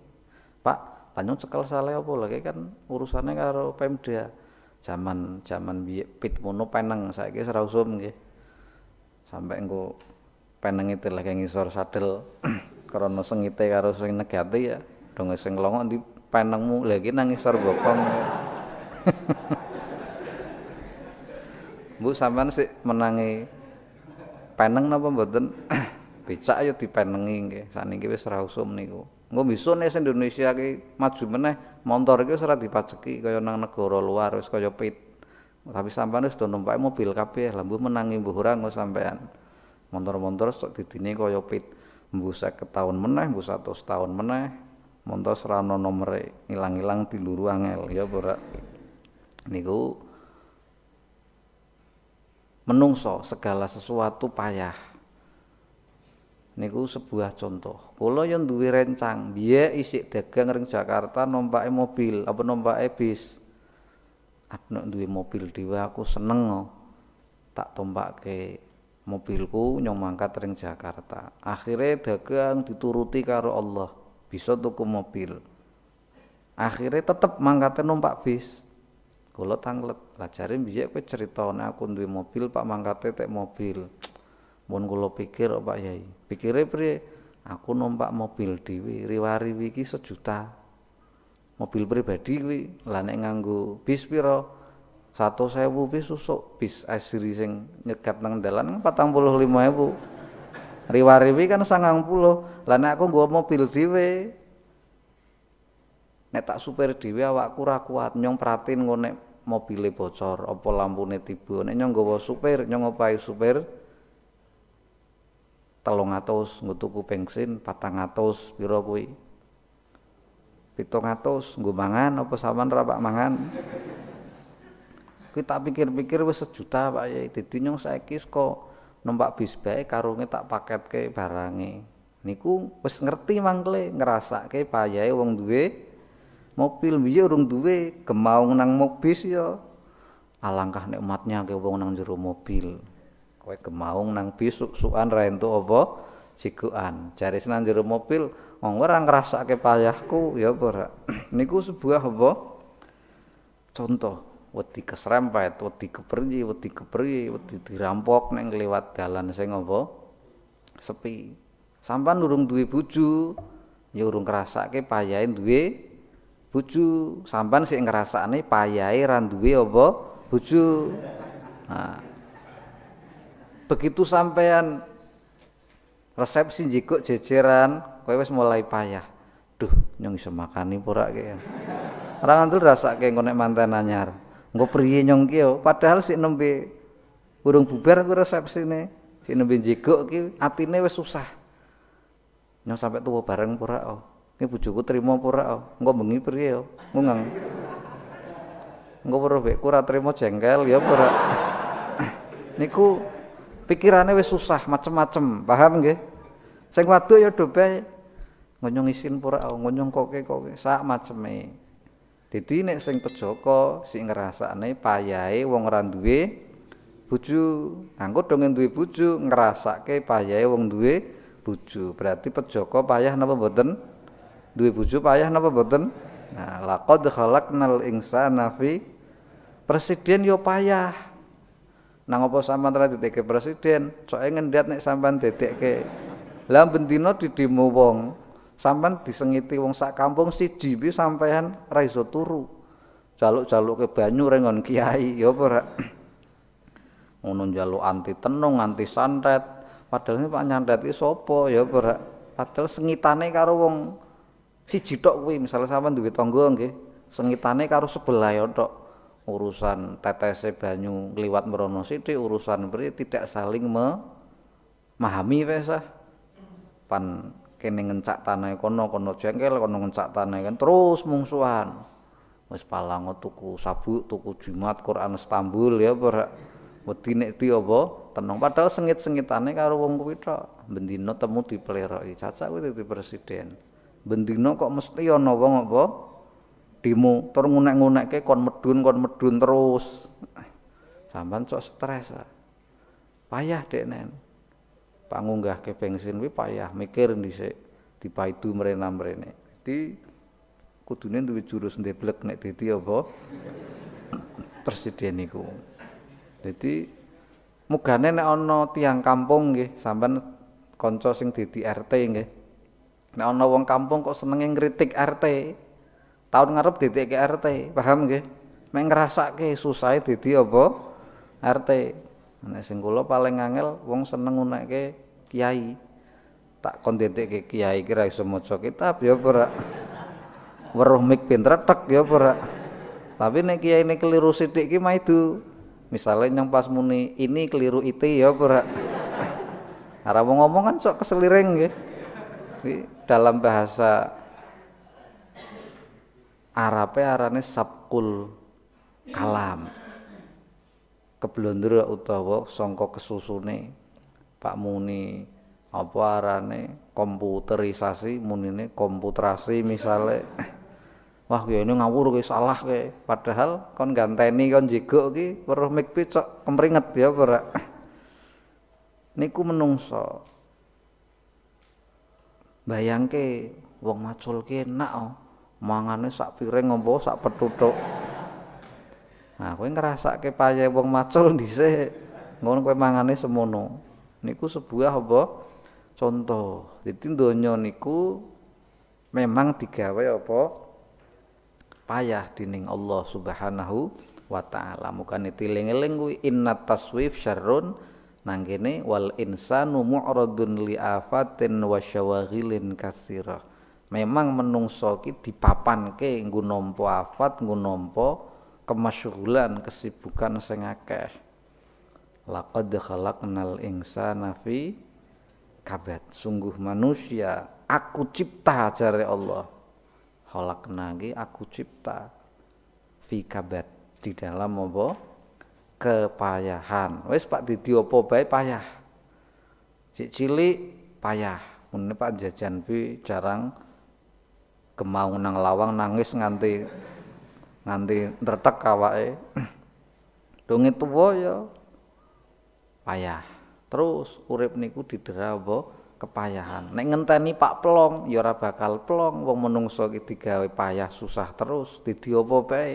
Lanyut cekal saleh apa lagi kan urusannya karo Pemda. Zaman zaman bi pit mono peneng saya kira serausum gitu Sampai engko peneng itu lagi ngisor sadel karena sengite karo sing negati ya dong sing longok di penengmu lagi nangisor bokong. Bu sampean sih menangi peneng napa mboten? Becak yo ya dipenengi nggih. Saniki wis ra usum niku. Engko bisa nih sing Indonesia ki maju meneh motor iki wis ora dipajeki kaya nang negara luar wis kaya pit. Tapi sampean wis do numpak mobil kabeh, lembu mbuh menangi mbuh ora sampean. Motor-motor sok didine kaya pit. Mbuh 50 tahun meneh, mbuh 100 tahun meneh, montor serana nomere ilang-ilang diluru angel ya ora. Niku menungso segala sesuatu payah niku sebuah contoh. Kula yang duwe rencang, biye isik dagang ring Jakarta numpake mobil, apa numpake bis. Aku duwe mobil dhewe aku seneng no. Oh. tak ke mobilku nyong mangkat ring Jakarta. Akhirnya dagang dituruti karo Allah, bisa tuku mobil. Akhirnya tetep mangkate numpak bis. Kula tanglet, lajarin biye kowe cerita aku duwe mobil, Pak mangkate tek mobil. Cuk. Mun kula pikir oh, Pak Yai, pikire priye? Aku numpak mobil dhewe, riwari iki sejuta. Mobil pribadi kuwi, lah nek nganggo bis piro? 100.000 bis susuk bis asri sing nyegat nang dalan 45.000. Kan riwari kuwi kan 90. Lah nek aku nggo mobil dhewe, nek tak supir dhewe awakku ora kuat nyong pratin ngono mobile bocor apa lampune tiba nek nyong nggawa supir nyong opahi supir telung atus ngutuku bensin patang atus piro kuwi pitung atus nggo mangan apa sampean ra pak mangan kita tak pikir-pikir wis sejuta pak ya dadi nyong saiki saka numpak bis bae karunge tak paketke barange niku wis ngerti mangkle ngrasake payahe wong duwe mobil biye urung duwe gemaung nang mobil ya alangkah nikmatnya ke wong nang jero mobil kowe gemaung nang bisuk suan ra entuk apa sikuan jari senang jero mobil wong ora ngrasake payahku ya apa ora niku sebuah apa contoh wedi keserempet wedi keperji wedi kepri wedi dirampok neng lewat dalan sing apa sepi sampean urung duwe bojo ya urung ngrasake payahe duwe bojo sampean sik ngrasakne payahe ra duwe apa bojo nah begitu sampean resepsi jikuk jejeran kowe wis mulai payah duh nyong iso makani pura kaya ora ngantul rasake engko nek manten anyar engko priye nyong ki padahal sik nembe urung bubar resepsi resepsine si nembe jikuk ki atine wis susah nyong sampe tuwa bareng pura oh ini bujuku terima pura oh engko bengi priye oh ngungang engko pura bek kura terima jengkel ya pura niku Pikirannya wis susah macem-macem, paham nggih? Sing waduk ya dobe ngonyong isin pura oh, ngonyong koke-koke sak maceme. Dadi nek sing pejaka sing ngrasakne payahe wong randue, buju, angkut Anggo dong buju, ngerasa ngrasake payahe wong duwe buju. Berarti pejoko payah napa boten, Duwe buju payah napa mboten? Nah, halak nal insana nafi presiden yo payah nang apa sampean ra ke presiden soke ngendat nek sampean dedekke lah ben di didemo wong sampean disengiti wong sak kampung siji pi sampean ra iso turu jaluk ke banyu rengon kiai ya apa jaluk ngono anti tenung anti santet padahal Pak nyantet iki sapa ya apa padahal sengitane karo wong siji tok kuwi misalnya sampean duwe tangga nggih sengitane karo sebelah ya tok urusan TTC banyu liwat merono sithik urusan pri tidak saling memahami pesah pan kene ngencak tanah kono kono jengkel kono ngencak tanah kan terus mungsuhan wis palang tuku sabuk tuku jimat Quran Istanbul ya ora wedi nek di apa tenang padahal sengit-sengitane karo wong kuwi tok bendino temu dipleroki caca kuwi di presiden bendino kok mesti ana wong apa demo terus ngunek-ngunekke kon medun kon medun terus sampean sok stres payah dek nen pangunggahke bensin wi payah mikir dhisik dipaidu mrena-mrene di kudune duwe jurus ndeblek nek dadi apa presiden niku dadi mugane nek ana tiang kampung nggih sampean kanca sing dadi RT nggih nek ana wong kampung kok senenge ngritik RT Tahun ngarep ke RT, paham gak? ngerasa Mek susah itu e dadi apa? RT. Nek singkulo paling angel wong seneng ke kiai. Tak kon ke kiai kira iso maca kitab ya pura. Weruh mik pinter tek ya pura. Tapi nek kiai ini keliru sithik ki itu. Misalnya yang pas muni ini keliru itu ya Harap mau ngomong kan sok keseliring gak? dalam bahasa Arape arane sabkul kalam. Keblondur utawa sangka kesusune Pak Muni apa arane komputerisasi munine komputerasi misale eh, wah ya ini ngawur kowe salah kowe padahal kon ganteni kon jigo ki weruh mikpi cok kemringet ya ora niku menungso bayangke wong macul ki enak oh mangane sak piring ngombo sak petutuk nah kowe ngrasake paye wong macul dhisik ngono kowe mangane semono niku sebuah apa contoh jadi donya niku memang digawe apa payah dening Allah Subhanahu wa taala mukane tiling-eling kuwi inna taswif syarrun nang kene wal insanu mu'radun li afatin wa syawaghilin katsirah memang menungso ki papan ke ngunompo afat ngunompo nampa kemasyhulan kesibukan sing akeh laqad khalaqnal insana fi kabat sungguh manusia aku cipta jare Allah khalaqna nagi aku cipta fi kabat di dalam apa kepayahan wis Pak Didi apa bae payah cik cilik payah mun Pak jajan pi jarang kemau nang lawang nangis nganti nganti ndretek awake. itu tuwa ya payah. Terus urip niku didera apa kepayahan. Nek ngenteni Pak Plong ya ora bakal plong wong menungso iki digawe payah susah terus dadi apa bae.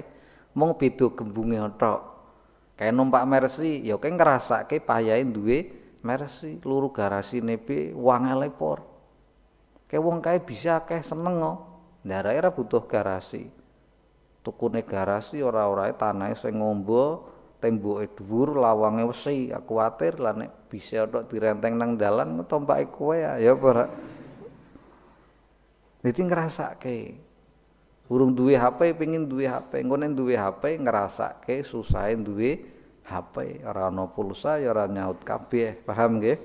Mung beda gembunge otok. Kae numpak mersi ya kae ngrasake payahe duwe mercy luru garasi piye wangele por. Kae wong kae bisa akeh seneng kok. Oh. Nah, daerah butuh garasi tukune garasi ora-orae tanahe sing ngombo temboke dhuwur lawange wesi aku ya, kuwatir lan nek bisa tok direnteng nang dalan ngetompake kowe ya, ya ora ngerasa ngrasake urung duwe HP pengin duwe HP engko nek duwe HP ngrasake susahe duwe HP ora ana pulsa ya ora nyaut kabeh paham nggih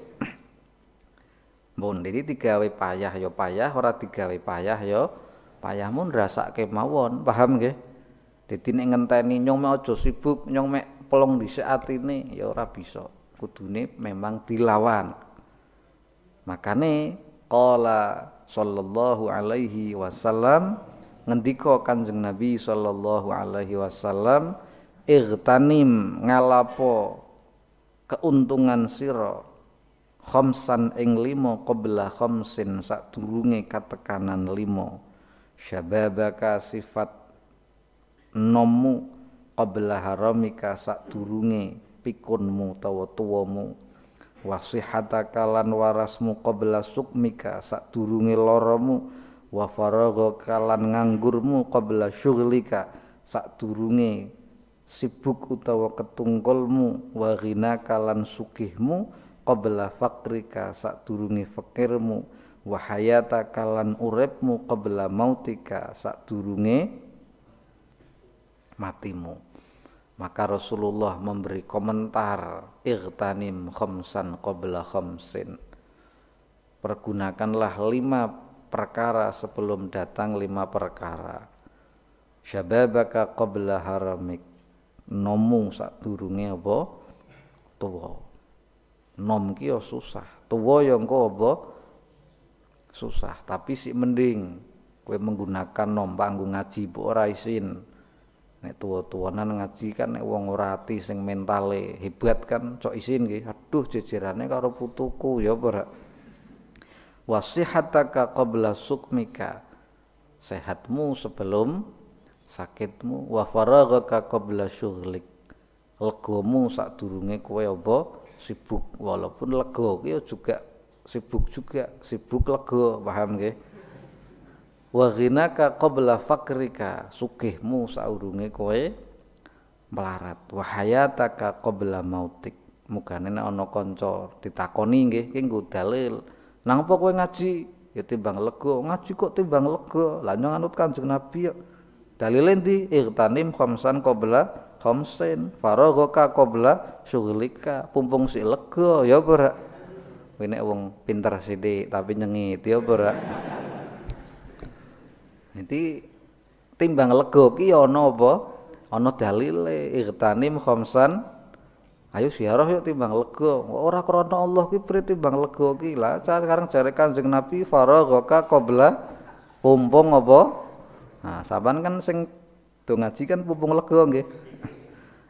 Bon, jadi digawe payah ya payah, ora digawe payah ya payahmu ngrasake mawon paham nggih dadi nek ngenteni nyong mek aja sibuk nyong mek pelong dhisik atine ya ora bisa kudune memang dilawan makane qala sallallahu alaihi wasallam ngendika kanjeng nabi sallallahu alaihi wasallam igtanim ngalapo keuntungan sira khamsan ing limo qabla khamsin sadurunge katekanan limo syababaka sifat nomu qabla haramika sadurunge pikunmu tawa tuwamu wasihataka lan warasmu qabla sukmika sadurunge loromu wa faragaka lan nganggurmu qabla syughlika sadurunge sibuk utawa ketunggolmu wa ghinaka lan sugihmu qabla faqrika sadurunge fakirmu wa kalan lan uripmu qabla mautika sadurunge matimu maka Rasulullah memberi komentar ightanim khamsan qabla khamsin pergunakanlah lima perkara sebelum datang lima perkara syababaka qabla haramik nomu sadurunge apa tuwa nom ki susah tuwa yang engko apa susah tapi si mending kue menggunakan nombang anggo ngaji bu ora isin nek tua tuanan ngaji kan nek wong ora ati sing mentale hebat kan cok isin gitu aduh cecirannya karo putuku ya ora wasihataka qabla sukmika sehatmu sebelum sakitmu wa faraghaka qabla syughlik legomu sadurunge kowe apa sibuk walaupun lego ki ya juga sibuk juga sibuk lego paham nggih wa ghinaka qabla fakrika mu saurunge kowe melarat wa hayataka qabla mautik mugane nek ana kanca ditakoni nggih ki nggo dalil nang apa kowe ngaji ya timbang lego ngaji kok timbang lego lah nganut kanjeng nabi yo dalile ndi irtanim khamsan qabla khamsin Farogoka, qabla syughlika pumpung si lego ya ora ini wong pinter sidi tapi nyengit ya berak. Nanti timbang lego ki ono apa? ono dalile irtanim khomsan ayo siaroh yuk timbang lego. Ora krono Allah ki pri timbang lego ki lah. Sekarang jare Kanjeng Nabi faraghaka qabla pumpung apa? Nah, saban kan sing do ngaji kan pumpung lego nggih.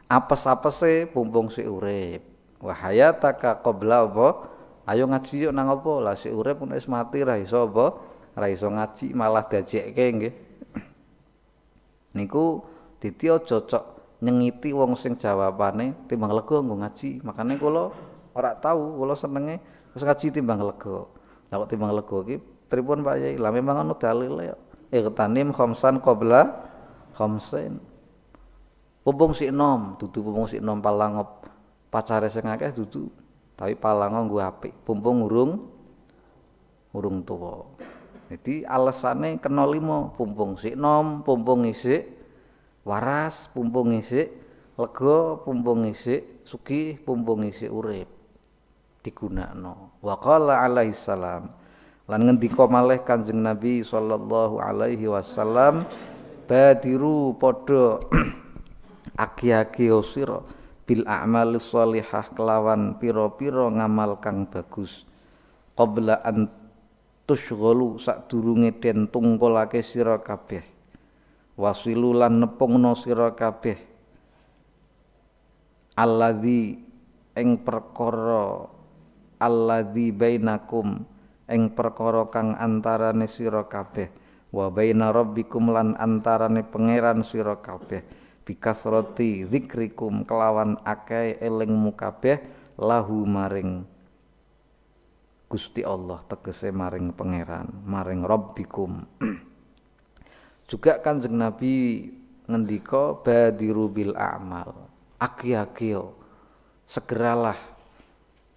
Apes-apese pumpung si urip. Wahaya hayataka qabla apa? ayo ngaji yuk nang apa lah sik pun es mati ra iso apa ra iso ngaji malah dajek nggih niku diti cocok nyengiti wong sing jawabane timbang lego nggo ngaji makane kula ora tahu kula senenge wis ngaji timbang lego. lah kok timbang lego iki pripun Pak Yai lah memang ono dalile ya. eh, iqtanim khamsan qabla khamsin pupung si nom dudu pupung si nom palangop pacare sing akeh dudu tapi palango nggo apik pumpung urung urung tuwa jadi alasannya kena limo pumpung sik nom pumpung isi waras pumpung isi lego pumpung isi suki pumpung isi urip digunakno waqala alaihi salam lan ngendika malih kanjeng nabi sallallahu alaihi wasallam badiru padha aki aki sira bil a'mal sholihah kelawan piro-piro ngamal kang bagus qabla an tusyghulu sadurunge den tungkolake sira kabeh wasilu lan nepungno sira kabeh alladzi ing perkara alladzi bainakum ing perkara kang antarane sira kabeh wa baina rabbikum lan antarane pangeran sira kabeh bikasrati zikrikum kelawan akeh elingmu kabeh lahu maring Gusti Allah tegese maring pangeran maring rabbikum juga kanjeng Nabi ngendika badiru bil amal aki-akio segeralah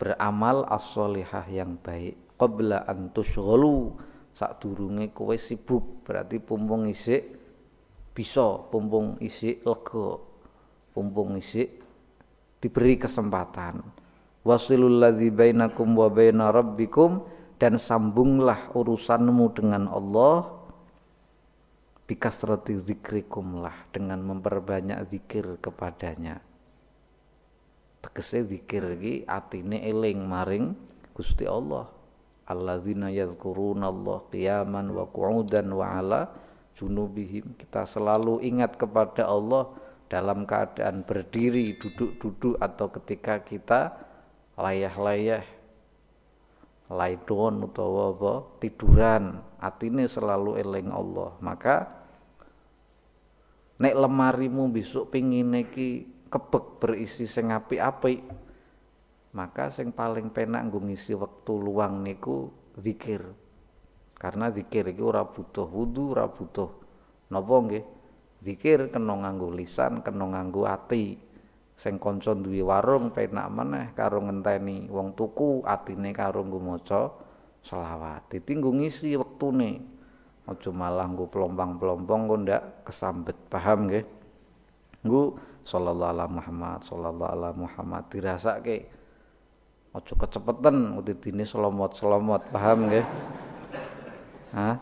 beramal as-solihah yang baik qabla an sak sadurunge kowe sibuk berarti pumpung isik bisa pumpung isi lego pumpung isi diberi kesempatan wasilul ladzi bainakum wa baina rabbikum dan sambunglah urusanmu dengan Allah bikasrati zikrikum lah dengan memperbanyak zikir kepadanya tegese zikir iki atine eling maring Gusti Allah alladzina yadhkuruna Allah qiyaman wa qu'udan wa ala junubihim kita selalu ingat kepada Allah dalam keadaan berdiri duduk-duduk atau ketika kita layah-layah laidon atau apa tiduran atine selalu eling Allah maka nek lemarimu besok pingin ki kebek berisi sing api apik maka sing paling penak nggo ngisi wektu luang niku zikir karena zikir iki ora butuh wudu, ora butuh napa nggih. Zikir kena nganggo lisan, kena nganggo ati. Sing kanca duwe warung penak meneh karo ngenteni wong tuku, atine karo nggo maca selawat. ditinggu ngisi wektune. Aja malah nggo pelompong-pelompong kok ndak kesambet, paham nggih? Nggo sallallahu alaihi Muhammad, sallallahu alaihi Muhammad dirasake. Aja kecepetan utidine selomot-selomot, paham nggih? Hah?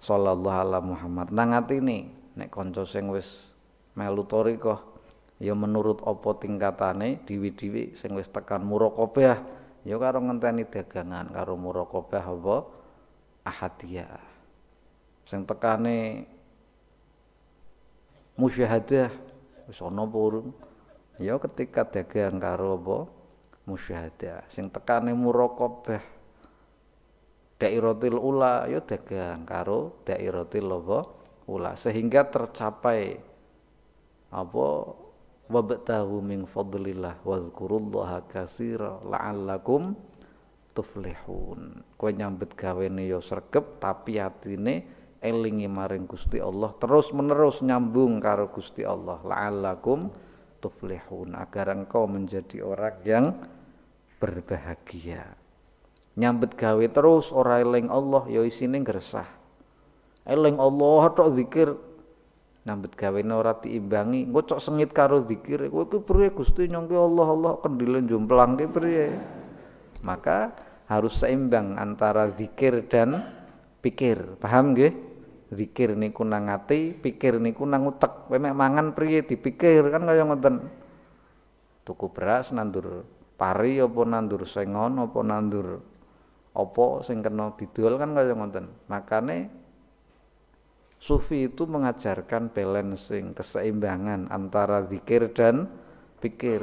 Sallallahu ala Muhammad. Nangat ini, nek konco sing wis melu torikoh ya menurut opo tingkatane diwi-diwi sing wis tekan murokobah ya karo ngenteni dagangan karo murokobah apa ahadiyah. Sing tekane musyahadah wis ana Ya ketika dagang karo apa musyahadah. Sing tekane murokobah dairatil ula ya dagang karo dairatil lobo ula sehingga tercapai apa wabtahu min fadlillah wazkurullaha katsira la'allakum tuflihun kowe nyambet gawene ya sregep tapi atine elingi maring Gusti Allah terus menerus nyambung karo Gusti Allah la'allakum tuflihun agar engkau menjadi orang yang berbahagia nyambet gawe terus ora eling Allah ya isine gresah eling Allah tok zikir nyambet gawe ora diimbangi engko cok sengit karo zikir kowe ku priye Gusti nyongke Allah Allah kendile jomplangke priye maka harus seimbang antara zikir dan pikir paham nggih zikir niku nang ati, pikir niku nang utek. Kowe mek mangan priye dipikir kan kaya ngoten. Tuku beras nandur pari apa nandur sengon apa nandur opo sing kena didol kan kaya ngonten makane sufi itu mengajarkan balancing keseimbangan antara zikir dan pikir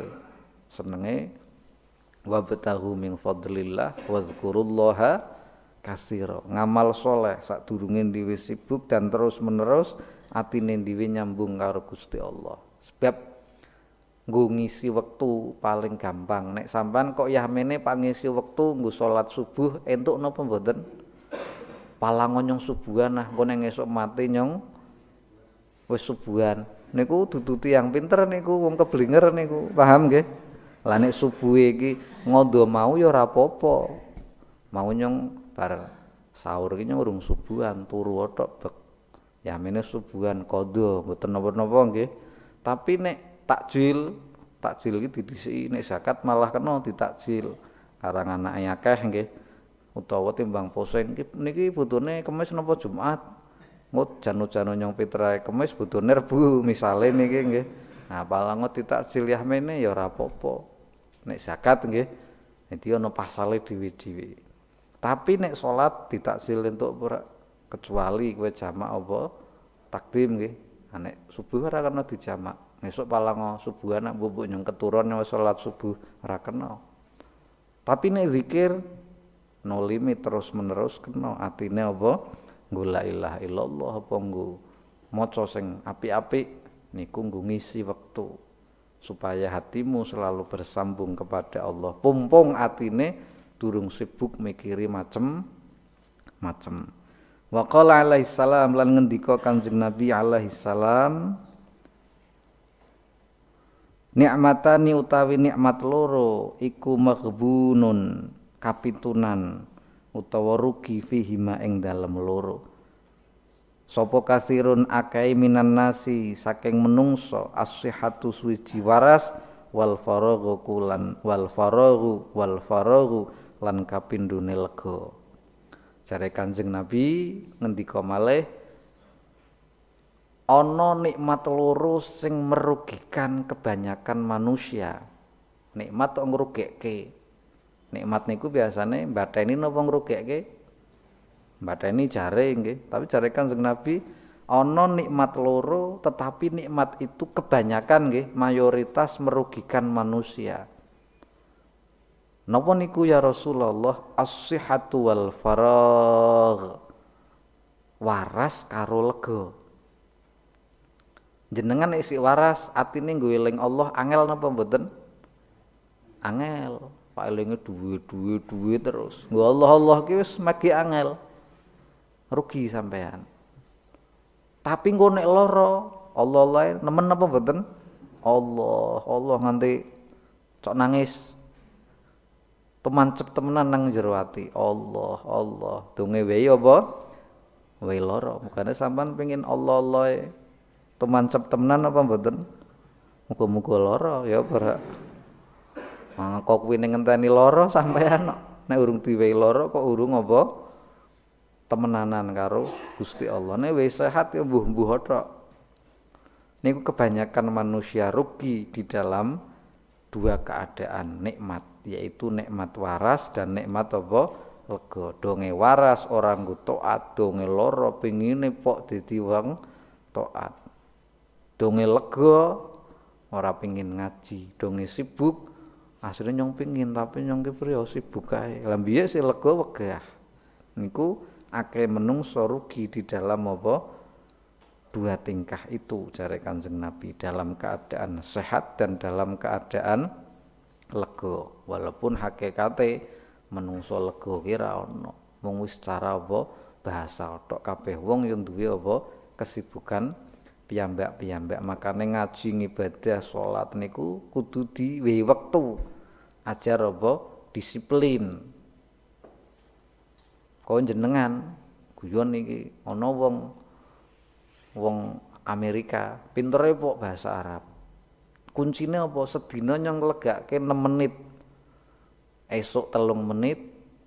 senenge wabtahu min fadlillah wadhkurullaha kasira ngamal soleh sak durungin dhewe sibuk dan terus menerus atine dhewe nyambung karo Gusti Allah sebab nggo ngisi wektu paling gampang nek sampean kok yahmene pak ngisi wektu nggo salat subuh entuk napa mboten palangon nyong subuhan nah engko esuk mati nyong wis subuhan niku tututi yang pinter niku wong keblinger niku paham nggih lah nek subuh iki ngondo mau ya ora apa mau nyong bar sahur iki nyong urung subuhan turu otok bek yahmene subuhan kodo mboten napa-napa nggih tapi nek takjil, takjil di didhisiki ini zakat malah kena takjil Karang ayah akeh nggih. Utawa timbang poso niki niki butuhnya kemis nopo Jumat. Ngut janu-janu nyong pitrae kemis butuh nerbu misale niki nggih. Nah, palangot ditakjil yah mene ya ora apa-apa. Nek zakat nggih Jadi ono pasale dhewe-dhewe. Tapi nek salat takjil entuk ora kecuali kowe jamak apa takdim nggih. Nah, nek subuh ora kena jamak. Besok palango subuh anak bubuk nyong keturun nyawa salat subuh ora Tapi nek zikir no limit terus menerus kena atine apa? Gula la ilaha illallah apa nggo maca sing apik-apik niku nggo ngisi wektu supaya hatimu selalu bersambung kepada Allah. Pumpung atine durung sibuk mikiri macem macem. Wa qala alaihi salam lan ngendika Kanjeng Nabi alaihi salam nikmatani utawi nikmat loro iku maghbunun kapitunan utawa rugi fihima ing dalem loro sapa kasirun akeh minan nasi saking menungso as-sihhatu suci waras wal faraghu kulan wal faraghu wal faraghu lan kapindune lega jare kanjeng nabi ngendika malih Ono nikmat loro sing merugikan kebanyakan manusia nikmat kok ke nikmat niku biasane mbateni napa mbak mbateni jare nggih tapi jare Kanjeng Nabi ono nikmat loro tetapi nikmat itu kebanyakan nggih mayoritas merugikan manusia Napa niku ya Rasulullah as farag wal farag Waras karo lega jenengan isi waras ati atine nggoeling Allah angel napa beten? angel pak palinge duit duit duit terus nggo Allah Allah ki wis magi angel rugi sampean tapi gue nek lara Allah lain nemen napa beten? Allah Allah nganti cok nangis pemancep temenan nang jero Allah Allah dunge wae apa wae lara mukane sampean pengin Allah Allah Tumancep temenan apa mboten? Muga-muga lara ya para. Nah, kok kuwi ngenteni lara sampean nek urung diwehi lara kok urung apa? Temenanan karo Gusti Allah. Nek wis sehat ya mbuh-mbuh tok. Niku kebanyakan manusia rugi di dalam dua keadaan nikmat yaitu nikmat waras dan nikmat apa lega donge waras orang nggo taat donge lara pengine pok dadi wong taat dongi lego ora pengin ngaji dongi sibuk asline nyong pengin tapi nyong ki priyo sibuk kae lha si sing lega niku akeh menungso rugi di dalam apa dua tingkah itu cari Kanjeng Nabi dalam keadaan sehat dan dalam keadaan lego walaupun hakikate menungso lego ki ono mung wis cara apa bahasa otok kabeh wong yang duwe apa kesibukan piyambak-piyambak makane ngaji ngibadah salat niku kudu diwehi wektu ajar apa disiplin kon jenengan guyon iki ana wong wong Amerika pintere kok bahasa Arab kuncinya apa sedina nyong legake 6 menit esok telung menit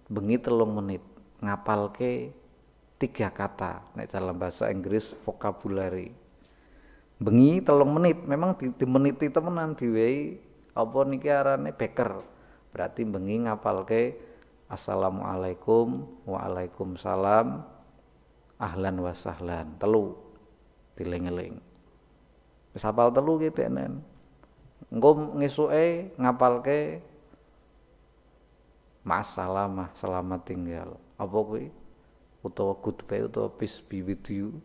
bengi telung menit ngapalke tiga kata nek dalam bahasa Inggris vocabulary bengi telung menit memang di, di menit itu menan diwei apa niki arane beker berarti bengi ngapal ke assalamualaikum waalaikumsalam ahlan wasahlan telu dileng-eling sapal telu gitu enen ngisue ngapal ke masalah selamat tinggal apa kuih utawa kutbe utawa peace be with you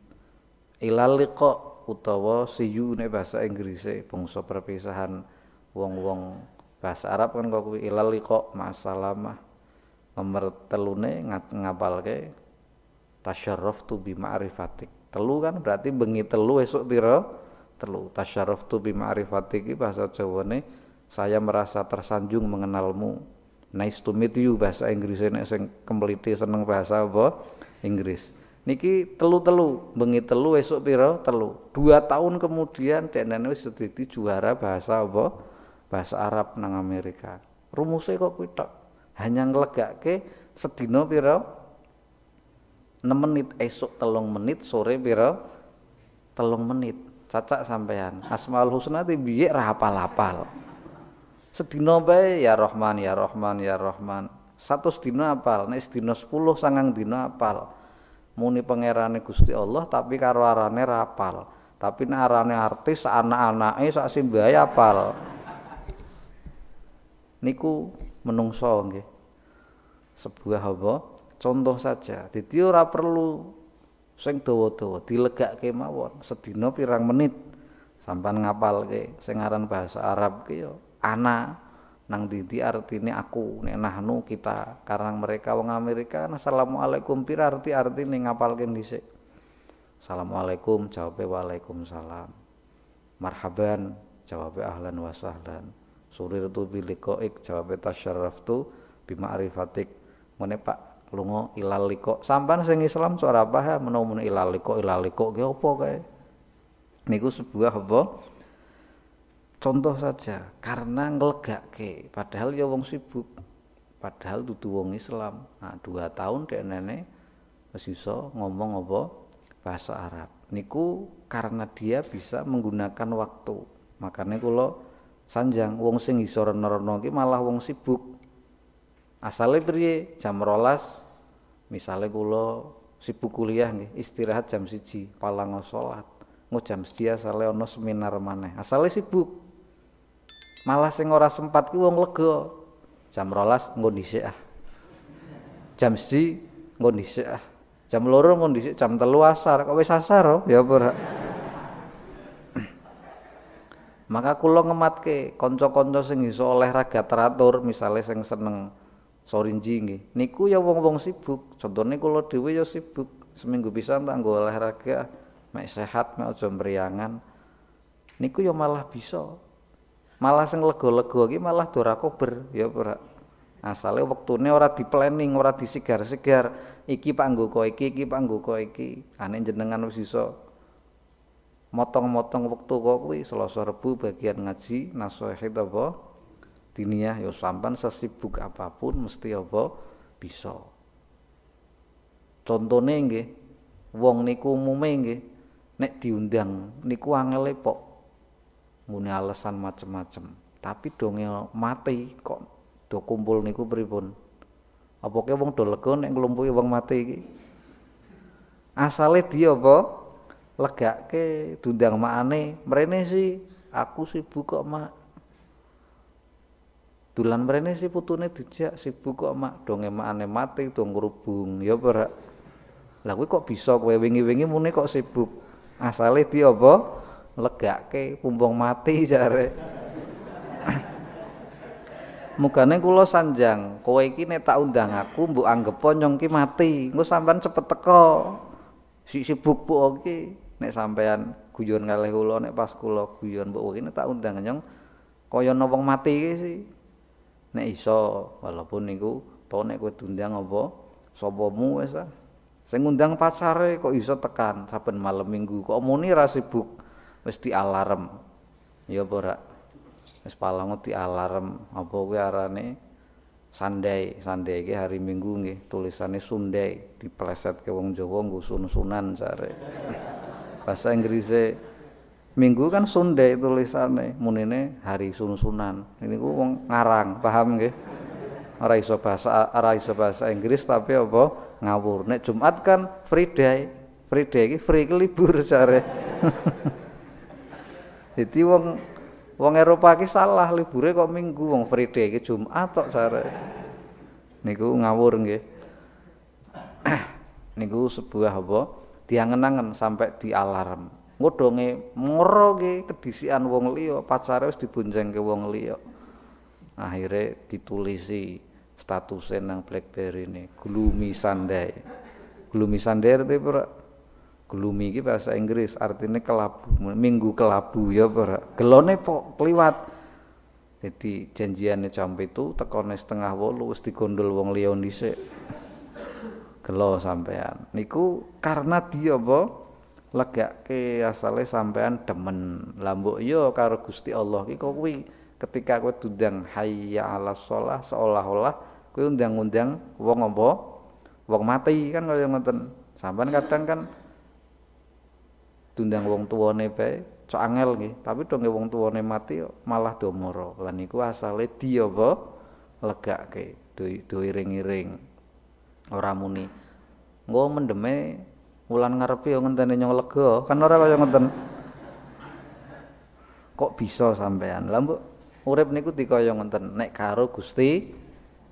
ilal liqa utawa siyune bahasa Inggrise bangsa perpisahan wong-wong bahasa Arab kan kok kuwi ilal liqa masalamah nomor telune ngat ngapalke tasyarraftu bi ma'rifatik telu kan berarti bengi telu esuk pira telu tasyarraftu bi ma'rifatik iki bahasa Jawane saya merasa tersanjung mengenalmu nice to meet you bahasa Inggrisnya nek sing kemliti seneng bahasa apa Inggris niki telu-telu bengi telu esok piro telu dua tahun kemudian Denene wis dadi juara bahasa apa bahasa Arab nang Amerika rumusnya kok kita Hanya hanya ke sedino piro 6 menit esok telung menit sore piro telung menit cacak sampean asmaul husna ti biye rapal Setino sedino bay ya rohman ya rohman ya rohman satu setino apal Nih setino sepuluh sangang dino apal muni pangerane Gusti Allah tapi karo arane rapal. Tapi nek arane artis anak-anake sak simbahe apal. Niku menungso nggih. Sebuah apa? Contoh saja. Dadi ora perlu sing dawa-dawa dilegake mawon sedina pirang menit sampean ngapalke sing aran bahasa Arab ki yo ana nang didi artine aku nek nu kita karena mereka wong Amerika nah, assalamualaikum pir arti arti artine ngapalke dhisik assalamualaikum jawabe waalaikumsalam marhaban jawabe ahlan wa sahlan surirtu bilikoik jawabe Bima arifatik. Mana Pak Lungo ilaliko. sampan sing Islam suara paham ya? Menomun ilaliko ilaliko liko ki apa kae niku sebuah apa contoh saja karena ke, padahal ya wong sibuk padahal tutu wong Islam nah dua tahun dek nenek masih so ngomong apa bahasa Arab niku karena dia bisa menggunakan waktu makanya kulo sanjang wong sing iso reno malah wong sibuk asale priye jam rolas misalnya kula sibuk kuliah nggih istirahat jam siji palang salat ngucam, jam sedia asale ana seminar maneh asale sibuk Malah sing ora sempat ki wong lega. Jam rolas nggo dhisik ah. Jam si nggo dhisik ah. Jam lorong nggo dhisik, jam telu asar. Kok wis asar oh? ya ora. Maka kula ngematke kanca-kanca sing iso oleh raga teratur, misalnya sing seneng sorinji nggih. Niku ya wong-wong sibuk. contohnya kula dhewe ya sibuk. Seminggu pisan tak nggo olahraga, mek sehat, mek aja mriyangan. niku ya malah bisa malah sing lega-lega iki malah dora kober ya ora asale wektune ora di planning ora disigar segar iki pak nggo iki iki pak nggo iki ane ah, jenengan wis iso motong-motong wektu kok kuwi Selasa Rebu bagian ngaji nasihat apa diniyah ya sampan sesibuk apapun mesti apa bisa contone nggih wong niku umume nggih nek diundang niku angele pok muni alasan macem-macem tapi dongeng mati kok do kumpul niku pripun apa ke wong do lega nek nglumpuhi wong mati iki asale dia apa legake dundang makane mrene sih aku sibuk kok mak dulan mrene sih putune dijak sibuk kok mak dongeng ngemakane mati do ngrubung ya apa lah kok bisa kowe wingi-wingi mune kok sibuk asale dia apa ke, pumbung mati jare Mukanya kulo sanjang kowe iki nek tak undang aku bu anggap nyong ki mati engko sampean cepet teko si sibuk bu oki, nek sampean guyon kalih kulo nek pas kujon guyon oki nek tak undang nyong kaya nobong mati sih nek iso walaupun niku tau nek kowe undang apa sapamu esa, saya ngundang pacare kok iso tekan saben malam minggu kok muni ra sibuk wis alarm, Ya apa ora? Wis di alarm, apa kuwi arane sandai. Sandai iki hari Minggu nggih, tulisane sundai, dipleset ke wong Jawa nggo sun-sunan sare. Bahasa e Minggu kan sundai tulisane, munine hari sun-sunan. Ini ku wong ngarang, paham nggih? Ora iso bahasa ora iso bahasa Inggris tapi apa ngawur. Nek Jumat kan free day. Free day iki free libur sare. Jadi, wong wong Eropa ki salah liburnya kok Minggu wong Friday ki Jumat tok sare. Niku ngawur nggih. Niku sebuah apa? Diangen-angen sampai di alarm. Ngodonge moro ki kedisian wong liya, pacare wis ke wong liya. Akhirnya ditulisi statusnya nang BlackBerry ini gloomy Sunday. Gloomy Sunday itu Gloomy iki bahasa Inggris artinya kelabu, minggu kelabu ya para. Gelone pok kliwat. Jadi janjiannya jam itu tekone setengah wolu wis digondol wong liya dhisik. Gelo sampean. Niku karena dia apa? ke asale sampean demen. Lambok yo iya karo Gusti Allah iki kok kuwi ketika kowe dudang hayya ala sholah seolah-olah kowe undang-undang wong apa wong mati kan kaya ngoten sampean kadang kan diundang wong tuwane bae cok angel nggih tapi dong wong tuwane mati malah do moro lan niku asale di apa legake do do iring-iring ora muni engko mendeme wulan ngarepe yo ngenteni nyong lega kan ora kaya ngenten kok bisa sampean lha mbok urip niku dikaya ngenten nek karo Gusti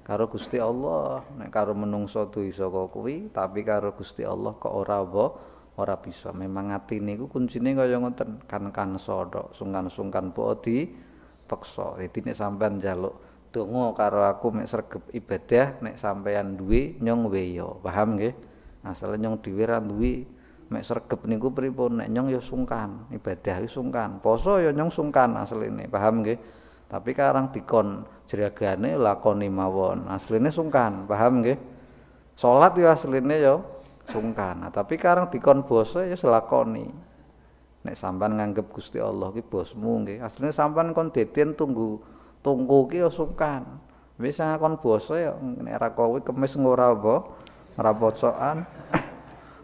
karo Gusti Allah nek karo menungso tuh iso kok kuwi tapi karo Gusti Allah kok ora apa ora bisa memang atine iku kuncine kaya ngoten kan kan, sodok sungkan-sungkan po di peksa dadi nek sampean njaluk donga karo aku mek sregep ibadah nek sampean duwe nyong weya paham nggih asale nah, nyong dhewe ra duwe mek sregep niku pripun nek nyong ya sungkan ibadah iki ya sungkan poso ya nyong sungkan asline paham nggih tapi karang dikon jeragane lakoni mawon asline sungkan paham nggih salat ya asline ya sungkan. Nah, tapi karang dikon basa ya selakoni. Nek sampan nganggep Gusti Allah ki bosmu nggih. Asline sampan kon deten tunggu tunggu ki ya sungkan. Wis kon basa ya nek ra kowe kemis ngora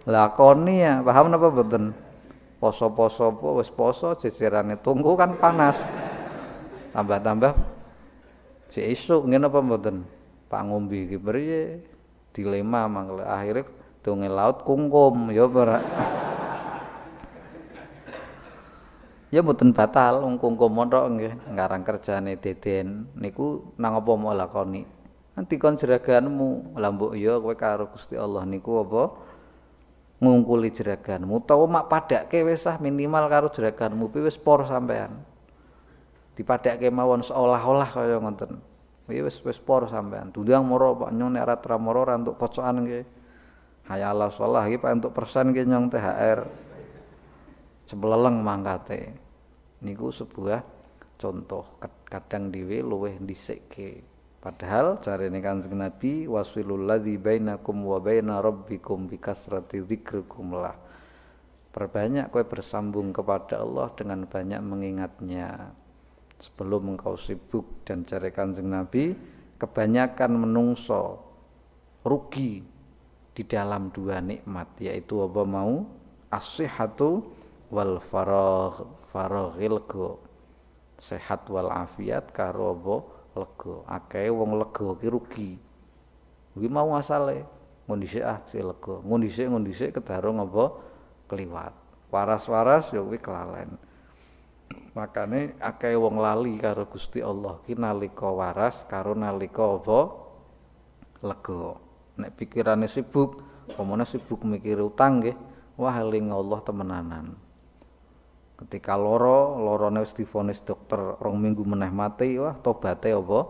Lakoni ya, paham apa mboten? Poso-poso apa wis poso jejerane tunggu kan panas. Tambah-tambah si isuk ngene apa mboten? pak iki priye? Dilema mangkel akhirnya tungi laut kungkum ya para ya mboten batal wong kungkum mondok nggih ngarang kerjane deden niku nang apa mau lakoni nanti kon jeraganmu lambuk ya kowe karo Gusti Allah niku apa ngungkuli jeraganmu utawa mak padake wis sah minimal karo jeraganmu kuwi wis por sampean dipadake mawon seolah-olah kaya ngoten wis wis por sampean dundang moro Pak Nyon nek ra tramoro ra entuk pocokan nggih Hayalah sholah pak untuk persen ki nyong THR. Sebeleleng mangkate. Niku sebuah contoh kadang diwe luweh dhisikke. Padahal cari kan Kanjeng Nabi wasilul bainakum wa baina rabbikum bikasrati dzikrikum lah. Perbanyak kue bersambung kepada Allah dengan banyak mengingatnya. Sebelum engkau sibuk dan cari kanjeng Nabi, kebanyakan menungso, rugi, di dalam dua nikmat yaitu apa mau as-sihhatu wal faroh faraghil go sehat wal afiat karo apa lega akeh wong lega ki rugi kuwi mau asale ngono ah si lega ngono dhisik kedarung apa kliwat waras-waras ya kuwi kelalen makane akeh wong lali karo Gusti Allah ki nalika waras karo nalika apa lega nek pikirane sibuk pomone sibuk mikir utang nggih wah eling Allah temenanan ketika loro lorone wis divonis dokter rong minggu meneh mati wah tobaté apa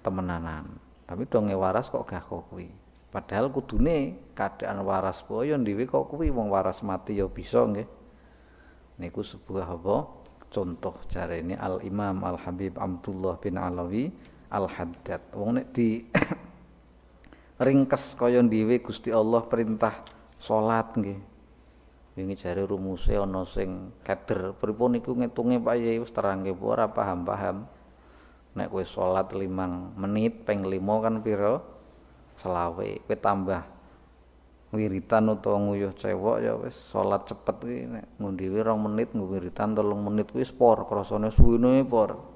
temenanan tapi donge waras kok gak kok kuwi padahal kudune keadaan waras po yo ya dhewe kok kuwi wong waras mati yo ya bisa nggih niku sebuah apa contoh ini Al Imam Al Habib Abdullah bin Alawi Al Haddad wong nek di ringkes kaya dhewe Gusti Allah perintah salat nggih. Wingi jare rumuse ana sing kader pripun niku ngitunge Pak Yai wis terangke apa ora paham-paham. Nek kowe salat 5 menit ping 5 kan pira? Selawe. Kowe tambah wiritan utawa nguyuh cewek ya wis salat cepet iki nek ngundi 2 menit nggo wiritan 3 menit kuwi por krasane suwene por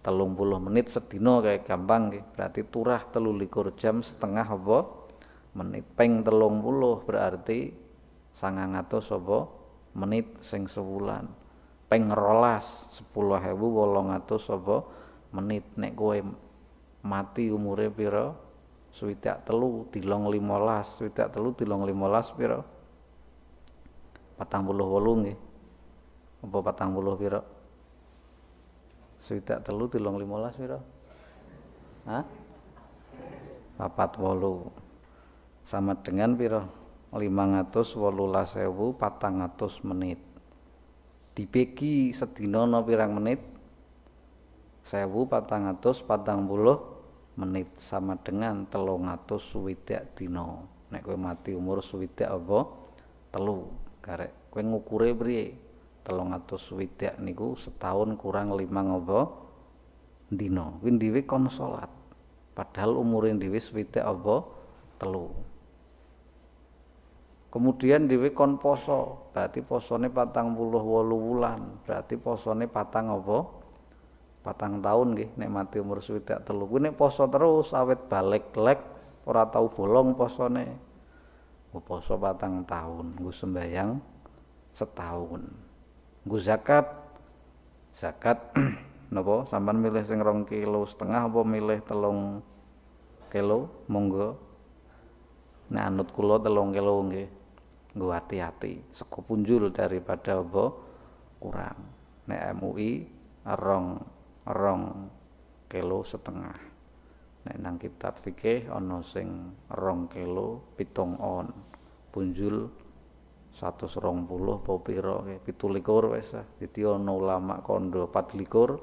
telung puluh menit sedino kayak gampang berarti turah telu likur jam setengah apa menit peng telung puluh berarti sangang atau sobo menit sing sebulan. peng rolas sepuluh hebu bolong atau sobo menit nek gue mati umure piro swidak telu tilong limolas swidak telu tilong limolas piro patang puluh wolung apa patang puluh piro sudah telu tilong limolas piro? Hah? Papat wolu. Sama dengan lima ratus wolulas lasewu patang ratus menit. Dibagi setino no pirang menit? Sewu patang ratus patang puluh menit sama dengan telung atus swidak dino. Nek kue mati umur swidak apa? Telu. Karek kue ngukure brie telung atus swidak niku setahun kurang lima ngopo dino win dhewe kon padahal umur dhewe swidak apa telu kemudian dhewe kon poso berarti posone patang puluh wolu wulan berarti posone patang apa patang tahun nggih nek mati umur swidak telu kuwi poso terus awet balik lek ora tau bolong posone poso patang tahun gue sembayang setahun nggo zakat zakat nopo sampean milih sing rong kilo setengah apa milih telung kilo monggo nek anut kula telung kilo nggih nggo hati-hati sego punjul daripada apa kurang nek MUI rong rong kilo setengah nek nang kitab fikih ana sing rong kilo pitung on punjul satu serong puluh popiro pitu likur wes jadi ono ulama kondo pat likur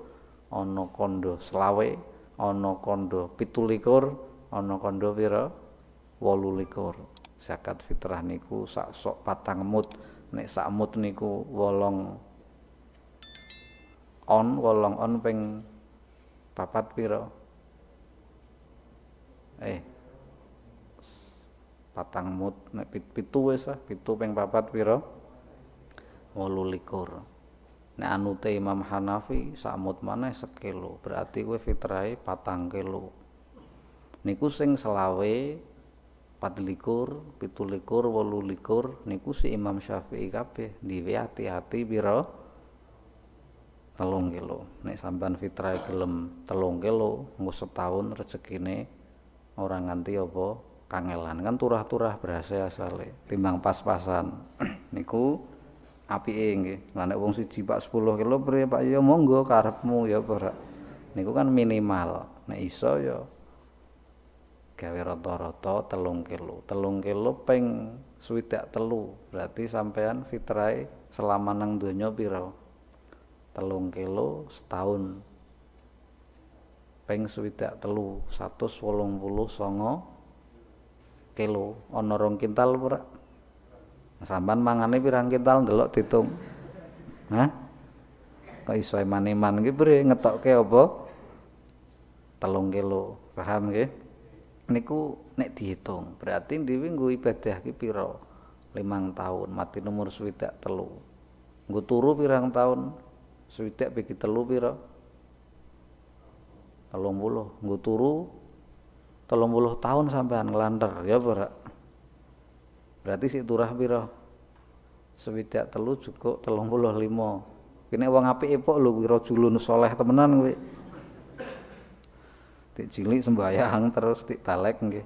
ono kondo selawe ono kondo pitu likur ono kondo piro wolu likur zakat fitrah niku sak sok patang mut nek sak mut niku wolong on wolong on peng papat piro eh patang mut nek pitu wis ah pitu ping papat pira 18 nek anute Imam Hanafi sak mut maneh sekilo berarti we fitrahe patang kilo niku sing selawe patlikur, pitulikur, wolulikur niku si Imam Syafi'i kabeh diwe hati-hati pira telung kilo nek sampean fitrahe gelem telung kilo nggo setahun rezekine orang nganti apa kangelan kan turah-turah berasa asale timbang pas-pasan niku apike nggih lan nek wong siji pak 10 kilo priye Pak ya monggo karepmu ya ora niku kan minimal nek iso ya gawe rata-rata telung kilo telung kilo peng swidak telu berarti sampean fitrai selama nang donya piro telung kilo setahun peng swidak telu satu wolung puluh songo kilo ana rong kintal ora sampean mangane pirang kintal ndelok ditung Hah kok iso maneman iman ya, iki bre ngetokke apa telung kilo paham nggih niku nek dihitung berarti dhewe nggo ibadah ki pira limang tahun mati nomor swidak telu nggo turu pirang tahun swidak piki telu pira telung puluh nggo turu tolong puluh tahun sampean ngelantar ya berak berarti si turah biro sewidak telu cukup tolong puluh limo kini uang api epok lu biro julun soleh temenan gue tik cilik sembahyang terus tik talek nggih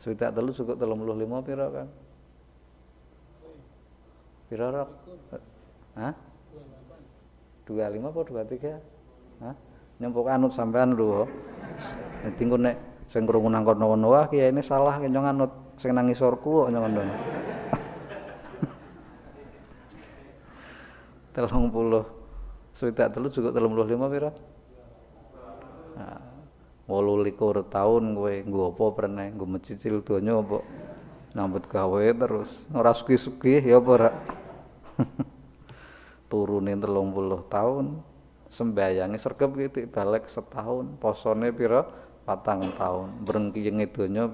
sewidak telu cukup tolong puluh limo biro kan biro rok Hah? dua lima, apa tiga? Hah? Nyempuk anut sampean lu, Tingku nek sing krungu nang kono-kono wah kiai ini salah kenyong anut sing nang isorku kok nyong telung puluh sudah telu juga lima, pira? Nah, walu likur tahun gue, gue apa pernah gue mencicil tuanya, apa nambut gawe terus ngerasuki suki ya apa turunin telung puluh tahun sembayangi sergap gitu balik setahun posone pira patang tahun itu donya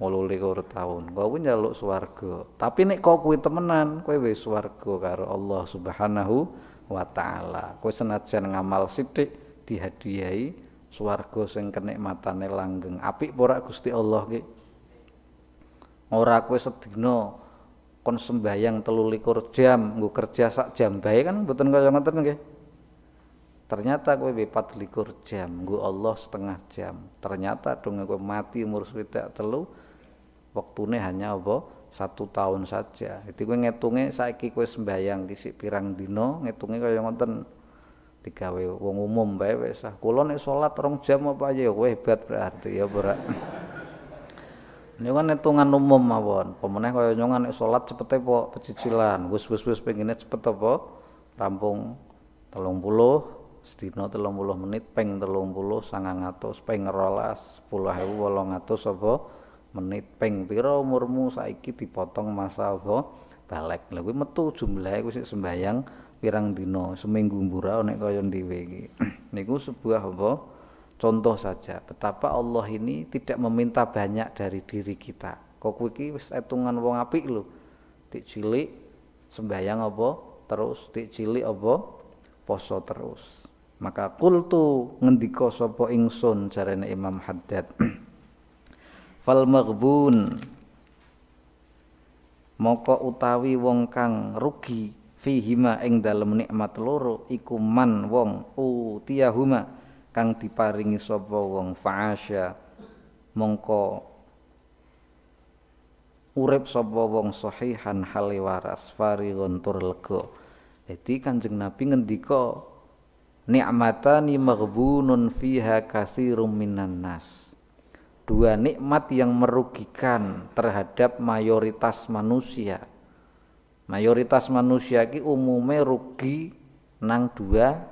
mulu likur tahun kau pun jaluk suwargo tapi nek kau kui temenan kowe wes suwargo karo Allah Subhanahu wa taala kowe senajan ngamal sidik dihadiahi suwargo sing kenikmatane langgeng api porak Gusti Allah ki ora kowe sedino kon sembahyang telu likur jam nggo kerja sak jam bae kan mboten kaya ngoten nggih ternyata gue bepat likur jam gue Allah setengah jam ternyata dong gue mati umur swidak telu waktunya hanya apa satu tahun saja jadi kowe ngitunge saiki gue sembayang ki pirang dino ngitunge kaya ngoten digawe wong umum bae wis sah kula nek salat rong jam apa aja ya, ya kowe hebat berarti ya ora Ini kan hitungan umum mawon. Pemenang kaya nyongan nek salat cepete po pecicilan. Wis wis wis pengine cepet apa? Rampung 30 sedina puluh menit peng puluh peng rolas puluh hewu 12 10800 apa menit peng pira umurmu saiki dipotong masa apa balik lagi metu metu aku sih sembayang pirang dino seminggu mbura nek kaya dhewe iki niku sebuah apa contoh saja betapa Allah ini tidak meminta banyak dari diri kita kok kuwi iki wis etungan wong apik lho dik cilik sembayang apa terus dik cilik apa poso terus maka kultu ngendika sapa ingsun jarene Imam Haddad fal maghbun moko utawi wong kang rugi fihima ing dalem nikmat loro iku man wong utiyahuma kang diparingi sapa wong fa'asya mongko urip sapa wong sahihan hale waras farighun tur lega dadi kanjeng nabi ngendika ni'matani maghbunun fiha kathirum minan nas dua nikmat yang merugikan terhadap mayoritas manusia. Mayoritas manusia ki umumnya rugi nang dua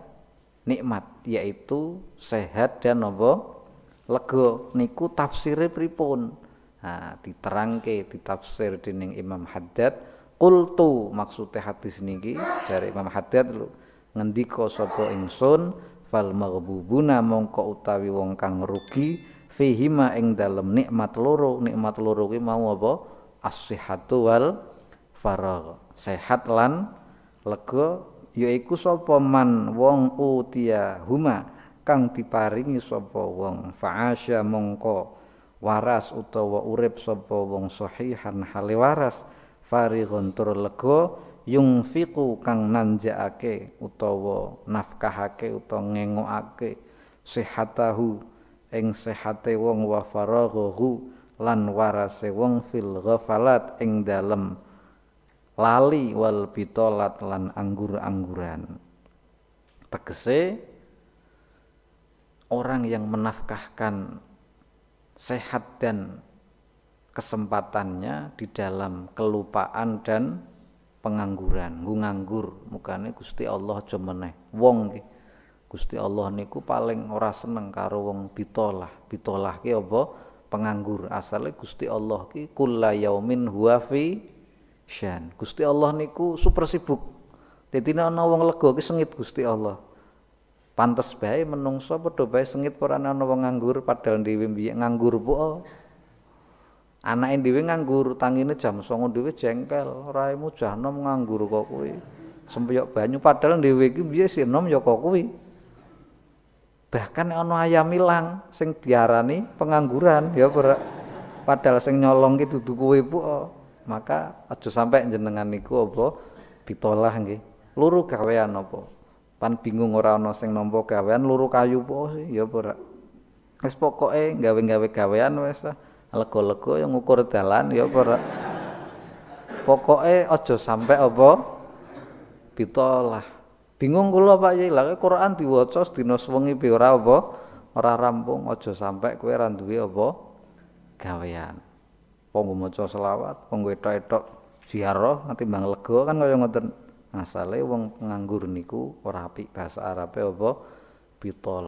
nikmat yaitu sehat dan nobo lego niku tafsire pripun. Nah, diterangke ditafsir dening Imam Haddad Kultu maksudnya hadis niki dari Imam Haddad loh ngendika sapa ingsun fal maghdubuna mongko utawi wong kang rugi fihima ing dalem nikmat loro nikmat loro kuwi mau apa as-sihhatu wal faragh sehat lan lega yaiku sapa man wong utia huma kang diparingi sapa wong fa'asya mongko waras utawa urip sapa wong sahihan hale waras farighun tur lega Yung fiku kang nanjaake utawa nafkahake utawa ngengoake sehatahu ing sehate wong wa faraghahu lan warase wong fil ghafalat ing dalem lali wal bitolat lan anggur-angguran tegese orang yang menafkahkan sehat dan kesempatannya di dalam kelupaan dan pengangguran nggo nganggur mukane Gusti Allah aja meneh wong ki Gusti Allah niku paling ora seneng karo wong bitolah bitolah ki apa penganggur asale Gusti Allah ki kullayaumin huwa fi syan Gusti Allah niku super sibuk tetina ana wong lega ki sengit Gusti Allah pantes bae menungso padha bae sengit ora ana wong nganggur padahal dhewe nganggur po anake dhewe nganggur tangine jam 09.00 dhewe jengkel raimu jam 6 nganggur kok kuwi sempyok banyu padahal dhewe iki piye sih nom ya kok kuwi bahkan ana ayam ilang sing diarani pengangguran ya ora padahal sing nyolong ki dudu kowe bu maka aja sampai jenengan niku apa pitolah nggih luru gawean apa pan bingung ora ana sing nampa gawean luru kayu po ya Es wis pokoke gawe-gawe gawean wis lega-lega yang ngukur dalan ya para pokoknya aja sampai apa pitolah bingung kula Pak Yai lha Quran diwaca sedina wengi pi ora apa ora rampung aja sampai kowe ora duwe apa gawean ponggo maca selawat ponggo etok-etok ziarah nanti bang leko kan kaya ngoten masalahe wong nganggur niku ora apik bahasa Arabe apa pitol